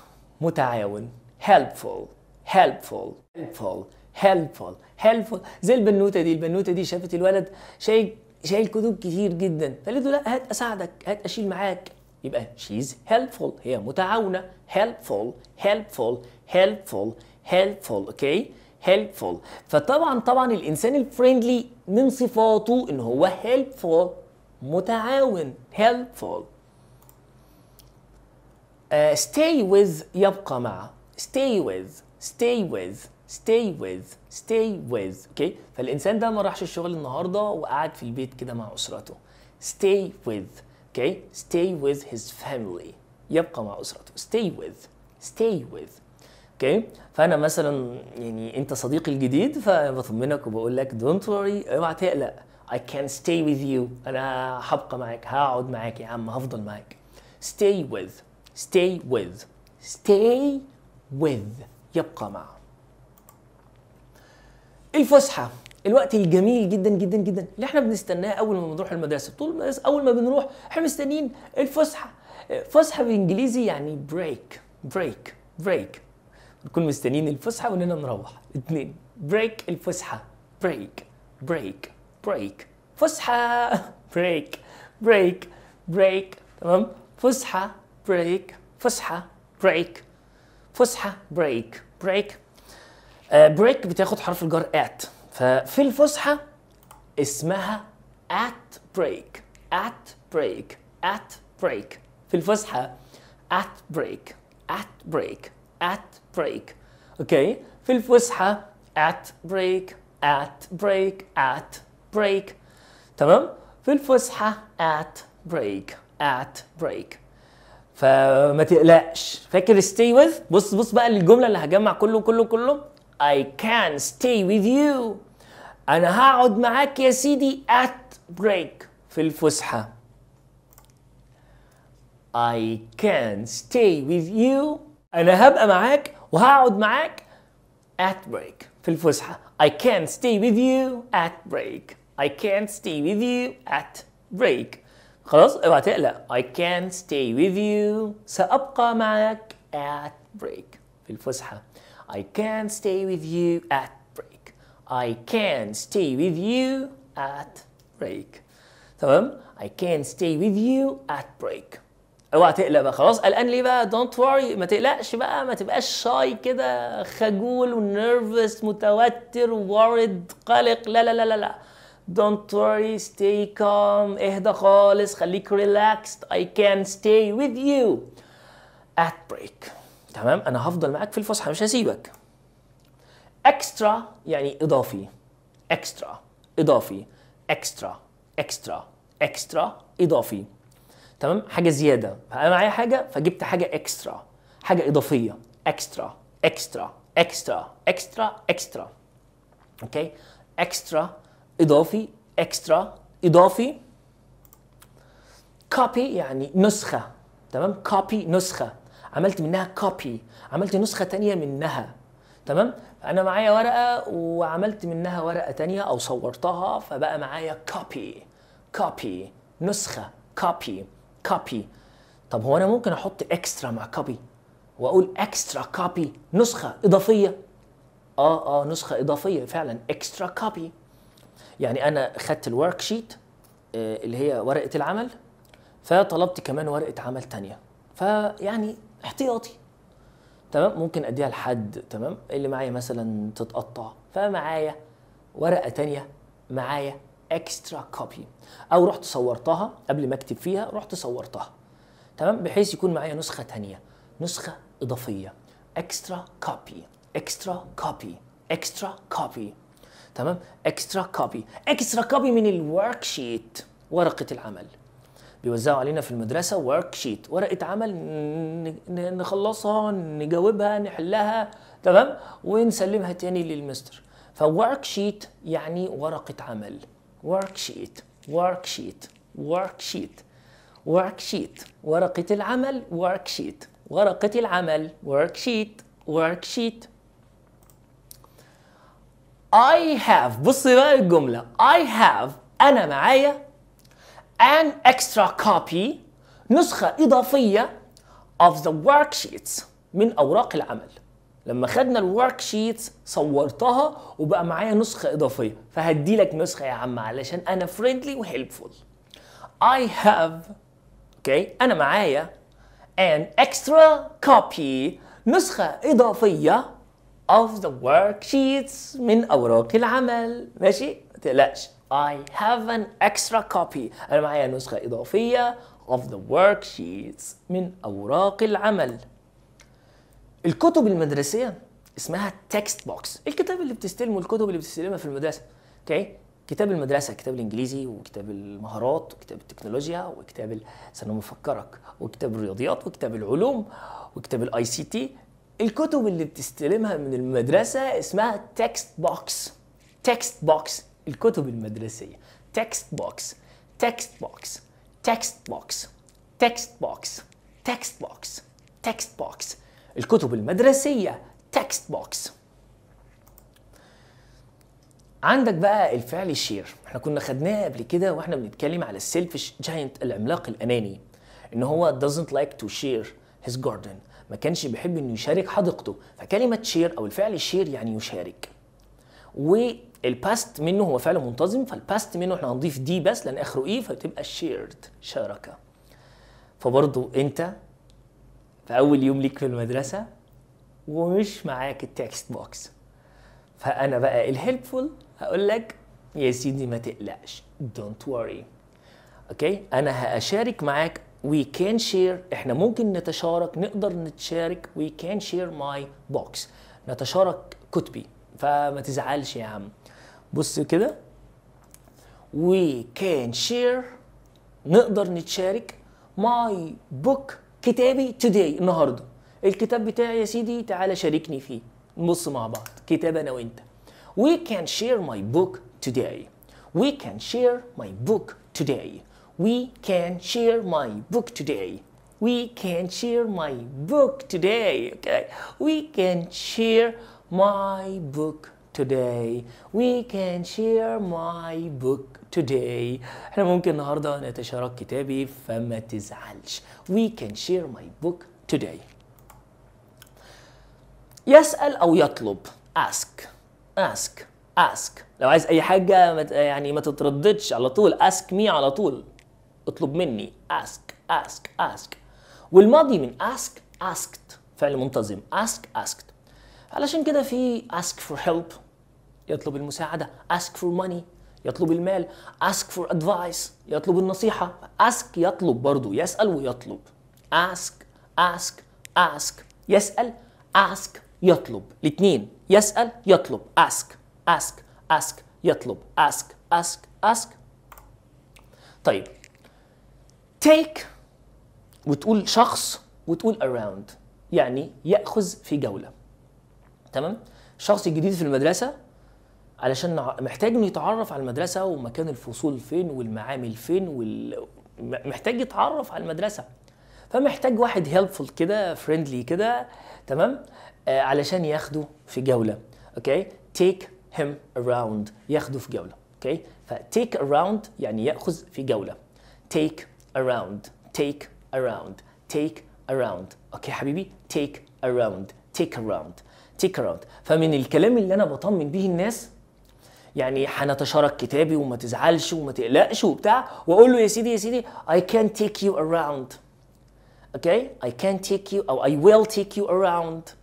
متعاون helpful helpful helpful helpful helpful زي البنوته دي البنوته دي شافت الولد شايل شايل كتب كتير جدا فقالت له لا هات اساعدك هات اشيل معاك يبقى she's helpful هي متعاونه helpful helpful helpful helpful اوكي okay? helpful فطبعا طبعا الانسان الفريندلي من صفاته ان هو helpful متعاون helpful uh, stay with يبقى مع stay with stay with stay with stay with اوكي فالانسان ده ما راحش الشغل النهارده وقعد في البيت كده مع اسرته stay with اوكي stay with his family يبقى مع اسرته stay with stay with اوكي فانا مثلا يعني انت صديقي الجديد فبطمنك وبقول لك دونت worry اوعى تقلق I can stay with you انا هبقى معاك هقعد معاك يا عم هفضل معاك stay with stay with stay with يبقى معه الفسحه الوقت الجميل جدا جدا جدا اللي احنا بنستناه اول ما بنروح المدرسه طول المدرسه اول ما بنروح احنا مستنيين الفسحه فسحه بالانجليزي يعني بريك بريك بريك نكون مستنيين الفسحه واننا نروح اتنين بريك الفسحه بريك بريك بريك فسحه بريك بريك بريك تمام فسحه بريك فسحه بريك فسحه بريك بريك بريك بتاخد حرف الجر ات ففي الفسحه اسمها ات بريك ات بريك ات بريك في الفسحه ات بريك ات بريك ات بريك اوكي في الفسحه ات بريك ات بريك ات بريك تمام في الفسحه ات بريك ات بريك فما تقلقش فاكر ستي وذ بص بص بقى للجمله اللي هجمع كله كله كله I can stay with you أنا هقعد معاك يا سيدي at break في الفسحة I can stay with you أنا هبقى معاك وهقعد معاك at break في الفسحة I can stay with you at break I can stay with you at break خلاص اوعى تقلق I can stay with you سأبقى معك at break في الفسحة I can't stay with you at break I can't stay with you at break تمام I can't stay with you at break اوعى تقلق بقى خلاص قلقان ليه بقى Don't worry ما تقلقش بقى ما تبقاش شاي كده خجول ونيرفس متوتر وارد قلق لا لا لا لا لا Don't worry, stay calm. اهدى خالص، خليك relaxed. I can't stay with you at break. تمام انا هفضل معاك في الفسحه مش هسيبك اكسترا يعني اضافي اكسترا اضافي اكسترا اكسترا اكسترا اضافي تمام حاجه زياده فانا معايا حاجه فجبت حاجه اكسترا حاجه اضافيه اكسترا اكسترا اكسترا اكسترا اكسترا اوكي اكسترا اضافي اكسترا اضافي كوبي يعني نسخه تمام كوبي نسخه عملت منها كوبي عملت نسخه تانية منها تمام أنا معايا ورقه وعملت منها ورقه تانية او صورتها فبقى معايا كوبي كوبي نسخه كوبي كوبي طب هو انا ممكن احط اكسترا مع كوبي واقول اكسترا كوبي نسخه اضافيه اه اه نسخه اضافيه فعلا اكسترا كوبي يعني انا خدت الورك شيت آه، اللي هي ورقه العمل فطلبت كمان ورقه عمل تانية فيعني احتياطي تمام ممكن اديها لحد تمام اللي معايا مثلا تتقطع فمعايا ورقه تانية معايا اكسترا كوبي او رحت صورتها قبل ما اكتب فيها رحت صورتها تمام بحيث يكون معايا نسخه تانية نسخه اضافيه اكسترا كوبي اكسترا كوبي اكسترا كوبي تمام اكسترا كوبي اكسترا كوبي من الورك شيت ورقه العمل بيوزعوا علينا في المدرسه ورك شيت ورقه عمل نخلصها نجاوبها نحلها تمام ونسلمها تاني للمستر فورك شيت يعني ورقه عمل ورك شيت ورك شيت ورك شيت ورك شيت ورقه العمل ورك شيت ورقه العمل ورك شيت ورك شيت I have بصي بقى الجمله I have انا معايا an extra copy نسخة إضافية of the worksheets من أوراق العمل لما خدنا الورك شيتس صورتها وبقى معايا نسخة إضافية فهدي لك نسخة يا عم علشان أنا فريندلي وhelpful I have okay أنا معايا an extra copy نسخة إضافية of the worksheets من أوراق العمل ماشي؟ ما تقلقش I have an extra copy أنا معايا نسخة إضافية of the worksheets من أوراق العمل الكتب المدرسية اسمها تكست بوكس الكتاب اللي بتستلمه الكتب اللي بتستلمها في المدرسة اوكي كتاب المدرسة كتاب الإنجليزي وكتاب المهارات وكتاب التكنولوجيا وكتاب ثانوي مفكرك وكتاب الرياضيات وكتاب العلوم وكتاب الاي سي تي الكتب اللي بتستلمها من المدرسة اسمها تكست بوكس تكست بوكس الكتب المدرسية تكست بوكس تكست بوكس تكست بوكس تكست بوكس تكست بوكس تكست بوكس الكتب المدرسية تكست بوكس عندك بقى الفعل الشير احنا كنا خدناه قبل كده واحنا بنتكلم على السيلفش جاينت العملاق الاناني ان هو doesn't like to share his garden ما كانش بيحب انه يشارك حديقته فكلمه شير او الفعل الشير يعني يشارك والباست منه هو فعل منتظم فالباست منه احنا هنضيف دي بس لان اخره اي e، فتبقى شيرد شاركه فبرضو انت في اول يوم ليك في المدرسه ومش معاك التكست بوكس فانا بقى الهيلبفول هقول لك يا سيدي ما تقلقش دونت وري اوكي انا هشارك معاك وي كان شير احنا ممكن نتشارك نقدر نتشارك وي كان شير ماي بوكس نتشارك كتبي فما تزعلش يا عم بص كده وي كان شير نقدر نتشارك ماي بوك كتابي توداي النهارده الكتاب بتاعي يا سيدي تعالى شاركني فيه نبص مع بعض كتاب انا وانت We can share my book today. We can share my book today. We can share my book today. We can share my book today. Okay. We can share my book today we can share my book today احنا ممكن النهارده نتشارك كتابي فما تزعلش we can share my book today يسأل أو يطلب ask ask ask لو عايز أي حاجة يعني ما تترددش على طول ask me على طول اطلب مني ask ask ask والماضي من ask asked فعل منتظم ask asked علشان كده في ask for help يطلب المساعدة ask for money يطلب المال ask for advice يطلب النصيحة ask يطلب برضو يسأل ويطلب ask ask ask يسأل ask يطلب الاثنين يسأل يطلب ask ask ask يطلب ask ask ask طيب take وتقول شخص وتقول around يعني يأخذ في جولة تمام الشخص الجديد في المدرسه علشان محتاج انه يتعرف على المدرسه ومكان الفصول فين والمعامل فين وال... محتاج يتعرف على المدرسه فمحتاج واحد هيلبفول كده فريندلي كده تمام آه علشان ياخده في جوله اوكي تيك هيم اراوند ياخده في جوله اوكي فتيك اراوند يعني ياخذ في جوله تيك اراوند تيك اراوند تيك اراوند اوكي حبيبي تيك اراوند تيك اراوند تيك اراوند فمن الكلام اللي انا بطمن بيه الناس يعني هنتشارك كتابي وما تزعلش وما تقلقش وبتاع واقول له يا سيدي يا سيدي I can take you around اوكي okay? I can take you او I will take you around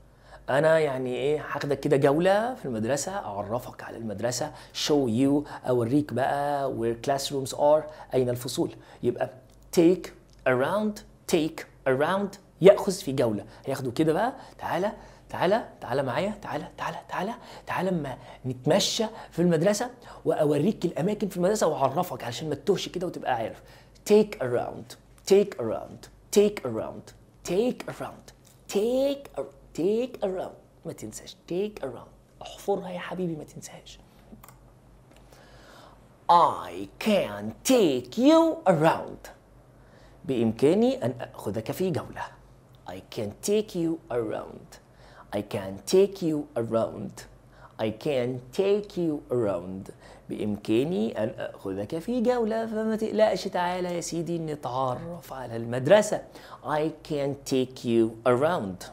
انا يعني ايه هاخدك كده جوله في المدرسه اعرفك على المدرسه show you اوريك بقى where classrooms are اين الفصول يبقى take around take around ياخذ في جوله هياخده كده بقى تعالى تعالى تعالى معايا تعالى تعالى تعالى تعالى اما نتمشى في المدرسه واوريك الاماكن في المدرسه واعرفك علشان ما تتوهش كده وتبقى عارف تيك اراوند تيك اراوند تيك اراوند تيك اراوند تيك تيك اراوند ما تنساش تيك اراوند احفرها يا حبيبي ما تنساهاش I can take you around بإمكاني أن أخذك في جولة I can take you around I can take you around I can take you around بإمكاني أن أخذك في جولة فما تقلقش تعالى يا سيدي نتعرف على المدرسة I can take you around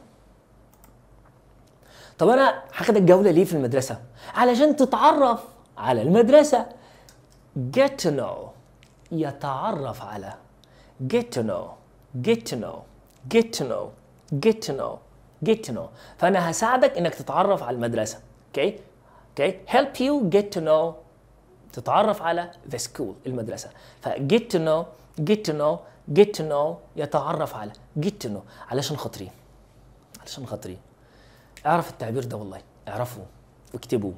طب أنا هاخدك جولة ليه في المدرسة؟ علشان تتعرف على المدرسة get to know يتعرف على get to know get to know get to know get to know get to know فانا هساعدك انك تتعرف على المدرسه اوكي اوكي help you get to know تتعرف على the school المدرسه ف get to know get to know get to know يتعرف على get to know علشان خاطري علشان خاطري اعرف التعبير ده والله اعرفه واكتبه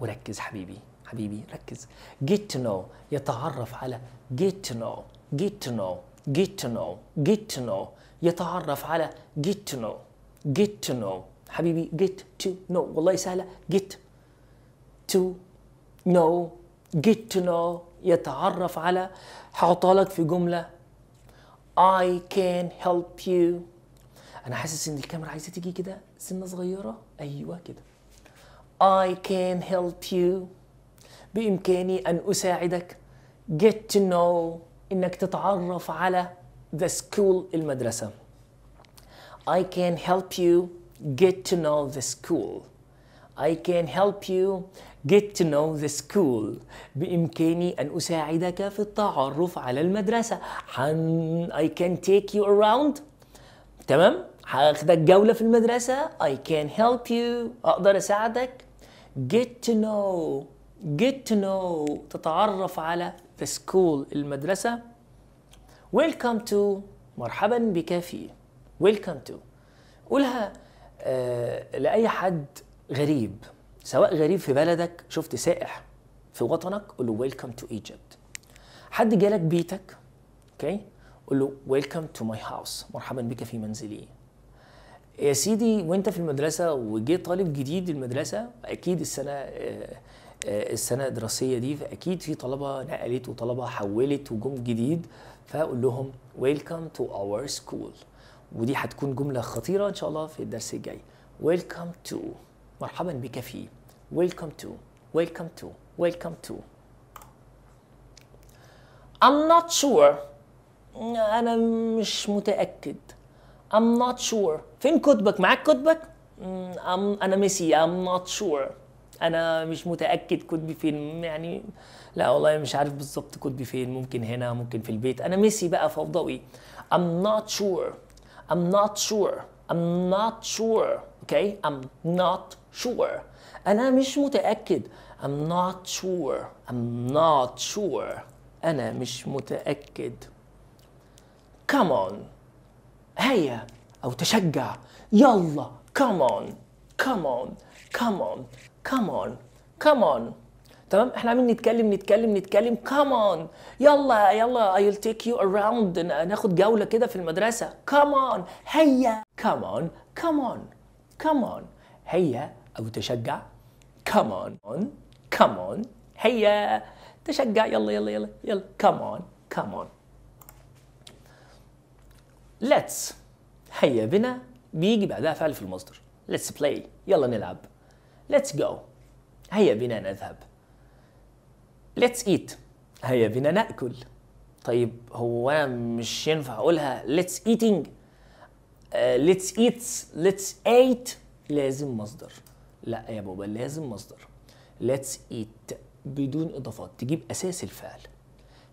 وركز حبيبي حبيبي ركز get to know يتعرف على get to know get to know get to know get to know يتعرف على get to know get to know حبيبي get to know والله سهلة get to know get to know يتعرف على هحطها لك في جملة I can help you أنا حاسس إن الكاميرا عايزة تيجي كده سنة صغيرة أيوه كده I can help you بإمكاني أن أساعدك get to know إنك تتعرف على the school المدرسة I can help you get to know the school. I can help you get to know the school بإمكاني أن أساعدك في التعرف على المدرسة حن I can take you around تمام هاخدك جولة في المدرسة I can help you أقدر أساعدك get to know get to know تتعرف على the school المدرسة welcome to مرحبا بك فيه ويلكم تو قولها آه، لاي حد غريب سواء غريب في بلدك شفت سائح في وطنك قول له ويلكم تو ايجيبت حد جالك بيتك اوكي okay. قول له ويلكم تو ماي هاوس مرحبا بك في منزلي يا سيدي وانت في المدرسه وجيت طالب جديد المدرسه اكيد السنه آه، آه، السنه الدراسيه دي فاكيد في طلبه نقلت وطلبه حولت وجم جديد فاقول لهم ويلكم تو اور سكول ودي هتكون جملة خطيرة إن شاء الله في الدرس الجاي ويلكم تو مرحبا بك في ويلكم تو ويلكم تو ويلكم تو I'm not sure أنا مش متأكد I'm not sure فين كتبك معاك كتبك mm, I'm أنا ميسي I'm not sure أنا مش متأكد كتبي فين يعني لا والله مش عارف بالظبط كتبي فين ممكن هنا ممكن في البيت أنا ميسي بقى فوضوي I'm not sure I'm not sure I'm not sure okay I'm not sure أنا مش متأكد I'm not sure I'm not sure أنا مش متأكد come on هيا أو تشجع يلا come on come on come on come on come on تمام احنا عمالين نتكلم نتكلم نتكلم كمان يلا يلا I'll take you around ناخد جولة كده في المدرسة كمان هيا كمان كمان كمان هيا أو تشجع كمان كمان هيا تشجع يلا يلا يلا يلا كمان كمان let's هيا بنا بيجي بعدها فعل في المصدر let's play يلا نلعب let's go هيا بنا نذهب ليتس ايت هيا بنا ناكل طيب هو انا مش ينفع اقولها ليتس ايتينج ليتس ايت ليتس ايت لازم مصدر لا يا بابا لازم مصدر ليتس ايت بدون اضافات تجيب اساس الفعل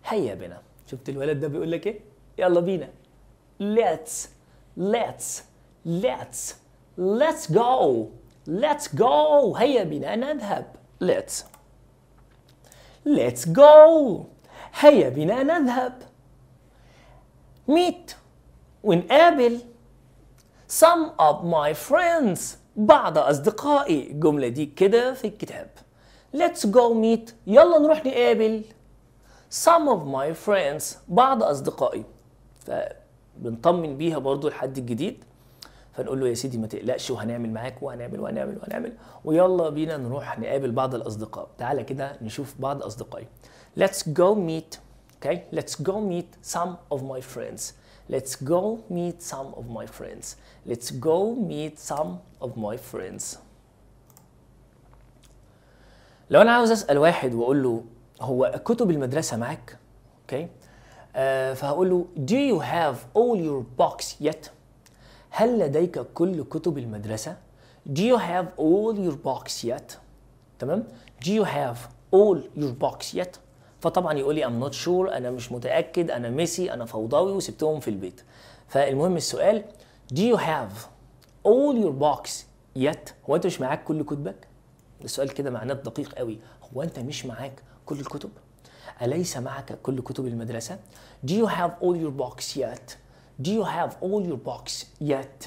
هيا بنا شفت الولد ده بيقول لك ايه يلا بينا let's let's let's let's جو let's جو هيا بنا نذهب let's Let's go هيا بنا نذهب Meet ونقابل Some of my friends بعض أصدقائي الجملة دي كده في الكتاب Let's go meet يلا نروح نقابل Some of my friends بعض أصدقائي فبنطمن بيها برضو الحد الجديد فنقول له يا سيدي ما تقلقش وهنعمل معاك وهنعمل وهنعمل وهنعمل ويلا بينا نروح نقابل بعض الاصدقاء تعالى كده نشوف بعض اصدقائي let's go meet okay let's go meet some of my friends let's go meet some of my friends let's go meet some of my friends لو انا عاوز اسال واحد واقول له هو كتب المدرسه معاك اوكي okay. uh, فهقول له do you have all your books yet هل لديك كل كتب المدرسة؟ Do you have all your books yet؟ تمام؟ Do you have all your books yet؟ فطبعا يقول لي I'm not sure أنا مش متأكد أنا ميسي أنا فوضوي وسبتهم في البيت فالمهم السؤال Do you have all your books yet؟ هو أنت مش معاك كل كتبك؟ السؤال كده معناه دقيق قوي هو أنت مش معاك كل الكتب؟ أليس معك كل كتب المدرسة؟ Do you have all your books yet؟ Do you have all your box yet?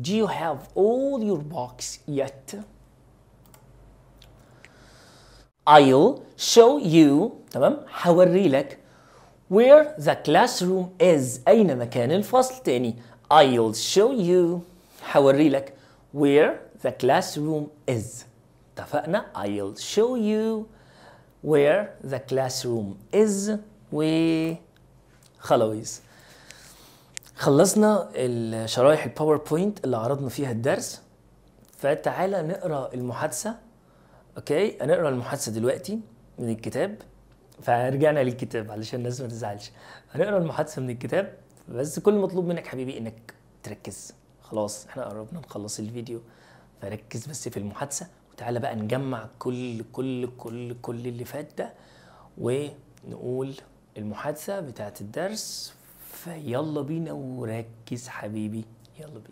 Do you have all your box yet? I'll show you تمام هوري لك where the classroom is أين مكان الفصل تاني I'll show you هوري لك where the classroom is اتفقنا I'll show you where the classroom is و خلاص خلصنا الشرايح الباوربوينت اللي عرضنا فيها الدرس فتعالى نقرا المحادثه اوكي هنقرا المحادثه دلوقتي من الكتاب فرجعنا للكتاب علشان الناس ما تزعلش هنقرا المحادثه من الكتاب بس كل مطلوب منك حبيبي انك تركز خلاص احنا قربنا نخلص الفيديو فركز بس في المحادثه وتعالى بقى نجمع كل كل كل كل اللي فات ده ونقول المحادثه بتاعت الدرس فيلا بينا وركز حبيبي يلا بينا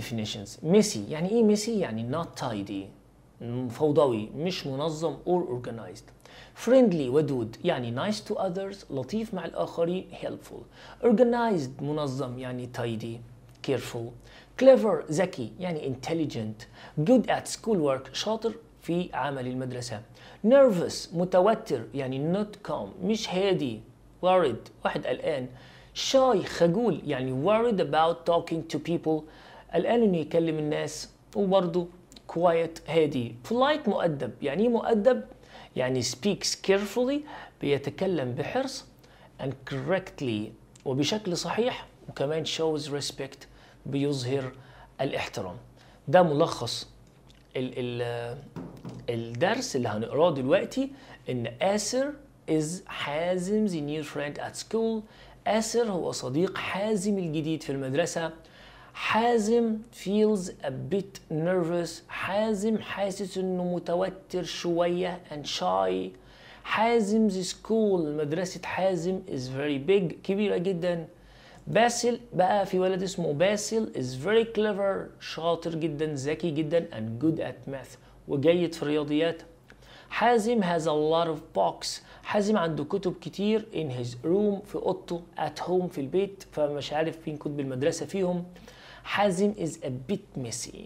definitions ميسي يعني ايه ميسي يعني not tidy فوضوي مش منظم or organized friendly ودود يعني nice to others لطيف مع الآخرين helpful organized منظم يعني tidy careful clever ذكي يعني intelligent good at school work شاطر في عمل المدرسة nervous متوتر يعني not calm مش هادي worried واحد قلقان shy خجول يعني worried about talking to people قلقان انه يكلم الناس وبرضه quiet هادي polite مؤدب يعني ايه مؤدب يعني speaks carefully بيتكلم بحرص and correctly وبشكل صحيح وكمان shows respect بيظهر الاحترام ده ملخص ال ال الدرس اللي هنقراه دلوقتي ان آسر is ذا نيو friend at school آسر هو صديق حازم الجديد في المدرسة حازم feels a bit nervous حازم حاسس انه متوتر شوية and shy the school مدرسة حازم is very big كبيرة جدا باسل بقى في ولد اسمه باسل is very clever شاطر جدا ذكي جدا and good at math وجيد في الرياضيات حازم has a lot of books حازم عنده كتب كتير in his room في اوضته at home في البيت فمش عارف فين كتب المدرسه فيهم حازم is a bit messy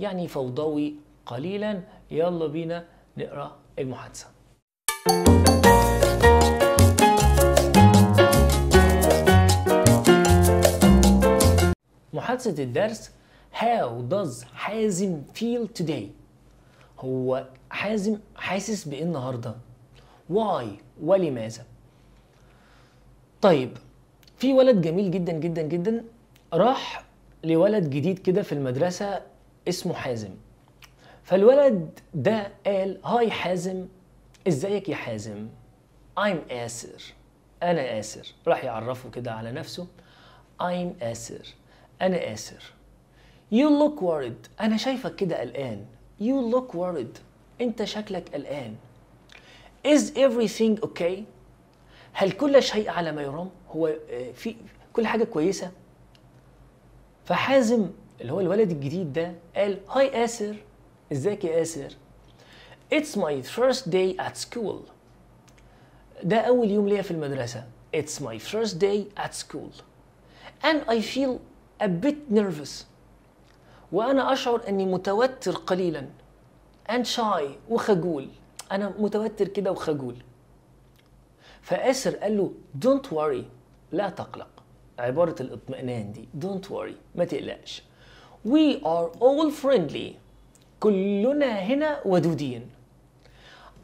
يعني فوضوي قليلا يلا بينا نقرا المحادثه محادثه الدرس How does حازم feel today هو حازم حاسس بايه النهارده واي ولماذا طيب في ولد جميل جدا جدا جدا راح لولد جديد كده في المدرسه اسمه حازم فالولد ده قال هاي حازم ازيك يا حازم I'm آسر أنا آسر راح يعرفه كده على نفسه I'm آسر أنا آسر You look worried أنا شايفك كده قلقان You look worried. أنت شكلك قلقان. Is everything okay? هل كل شيء على ما يرام؟ هو آه، في كل حاجة كويسة؟ فحازم اللي هو الولد الجديد ده قال هاي آسر ازيك يا آسر؟ It's my first day at school. ده أول يوم ليا في المدرسة. It's my first day at school. And I feel a bit nervous. وانا اشعر اني متوتر قليلا and shy وخجول انا متوتر كده وخجول فاسر قال له don't worry لا تقلق عبارة الاطمئنان دي don't worry ما تقلقش we are all friendly كلنا هنا ودودين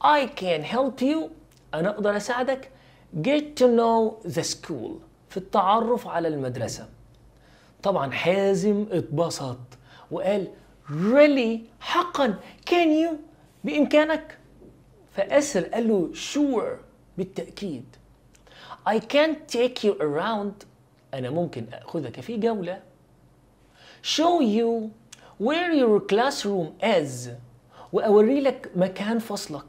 I can help you أنا أقدر أساعدك get to know the school في التعرف على المدرسة طبعا حازم اتبسط وقال really حقا can you بإمكانك فأسر قال له sure بالتأكيد I can take you around أنا ممكن أخذك في جولة show you where your classroom is وأوري لك مكان فصلك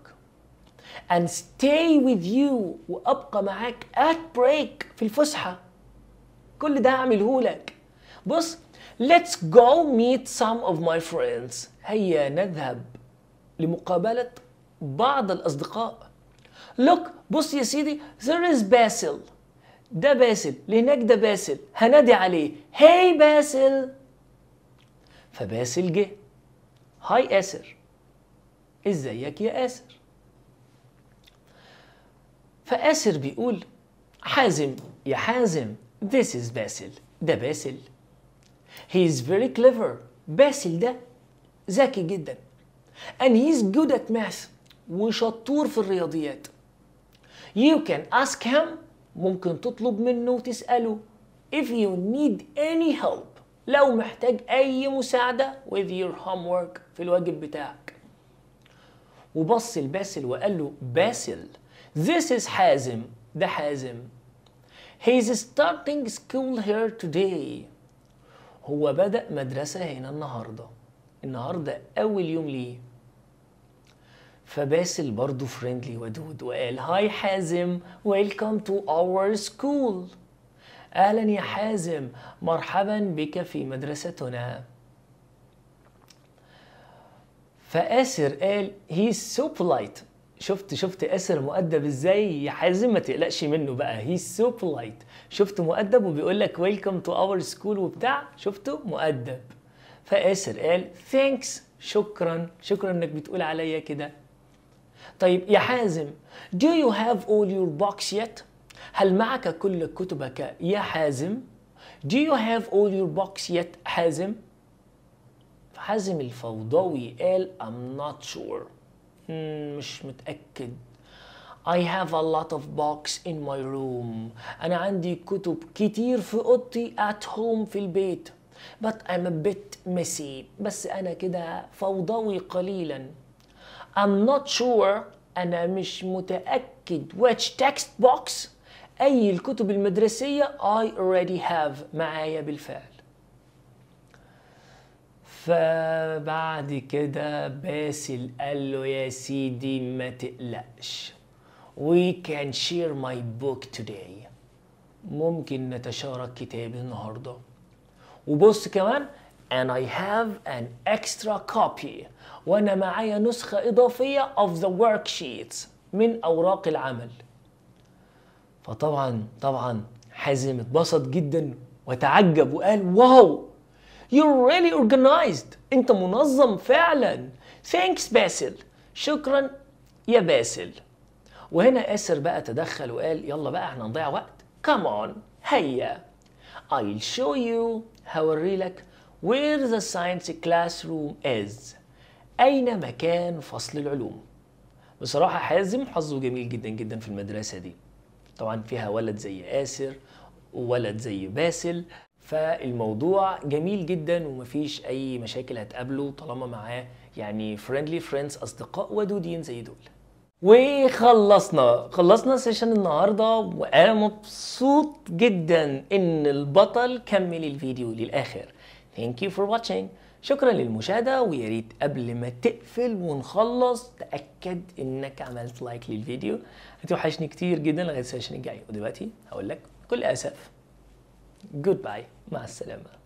and stay with you وأبقى معاك at break في الفسحة كل ده أعمله لك بص Let's go meet some of my friends هيا نذهب لمقابلة بعض الأصدقاء Look بص يا سيدي there is باسل ده باسل اللي هناك ده باسل هنادي عليه هاي hey, باسل فباسل جه هاي آسر ازيك يا آسر فآسر بيقول حازم يا حازم this is باسل ده باسل He is very clever. باسل ده ذكي جدا. And he is good at math. وشطور في الرياضيات. You can ask him. ممكن تطلب منه وتسأله. If you need any help. لو محتاج أي مساعدة with your homework في الواجب بتاعك. وبص لباسل وقال له باسل This is حازم ده حازم He is starting school here today هو بدأ مدرسة هنا النهاردة النهاردة أول يوم ليه فباسل برضه فريندلي ودود وقال هاي حازم ويلكم تو اور سكول اهلا يا حازم مرحبا بك في مدرستنا فاسر قال هي سو بولايت شفت شفت اسر مؤدب ازاي يا حازم ما تقلقش منه بقى هي سو بولايت شفته مؤدب وبيقول لك ويلكم تو اور سكول وبتاع شفته مؤدب فآسر قال ثانكس شكرا شكرا انك بتقول عليا كده طيب يا حازم do you have all your books yet هل معك كل كتبك يا حازم do you have all your books yet حازم حازم الفوضوي قال I'm not sure مش متأكد I have a lot of books in my room أنا عندي كتب كتير في أوضتي at home في البيت but I'm a bit messy بس أنا كده فوضوي قليلا I'm not sure أنا مش متأكد which text box أي الكتب المدرسية I already have معايا بالفعل فبعد كده باسل قال له يا سيدي ما تقلقش We can share my book today ممكن نتشارك كتابي النهاردة وبص كمان and I have an extra copy وأنا معايا نسخة إضافية of the worksheets من أوراق العمل فطبعا طبعا حازم اتبسط جدا وتعجب وقال واو You're really organized أنت منظم فعلا Thanks باسل شكرا يا باسل وهنا اسر بقى تدخل وقال يلا بقى احنا نضيع وقت كم اون هيا I'll show you هوريلك where the science classroom is أين مكان فصل العلوم بصراحة حازم حظه جميل جدا جدا في المدرسة دي طبعا فيها ولد زي آسر وولد زي باسل فالموضوع جميل جدا ومفيش أي مشاكل هتقابله طالما معاه يعني فريندلي فريندز أصدقاء ودودين زي دول وخلصنا خلصنا سيشن النهارده وانا مبسوط جدا ان البطل كمل الفيديو للاخر Thank you for watching شكرا للمشاهدة ويا ريت قبل ما تقفل ونخلص تأكد انك عملت لايك للفيديو هتوحشني كتير جدا لغاية السيشن الجاي ودلوقتي هقول لك كل اسف جود باي مع السلامة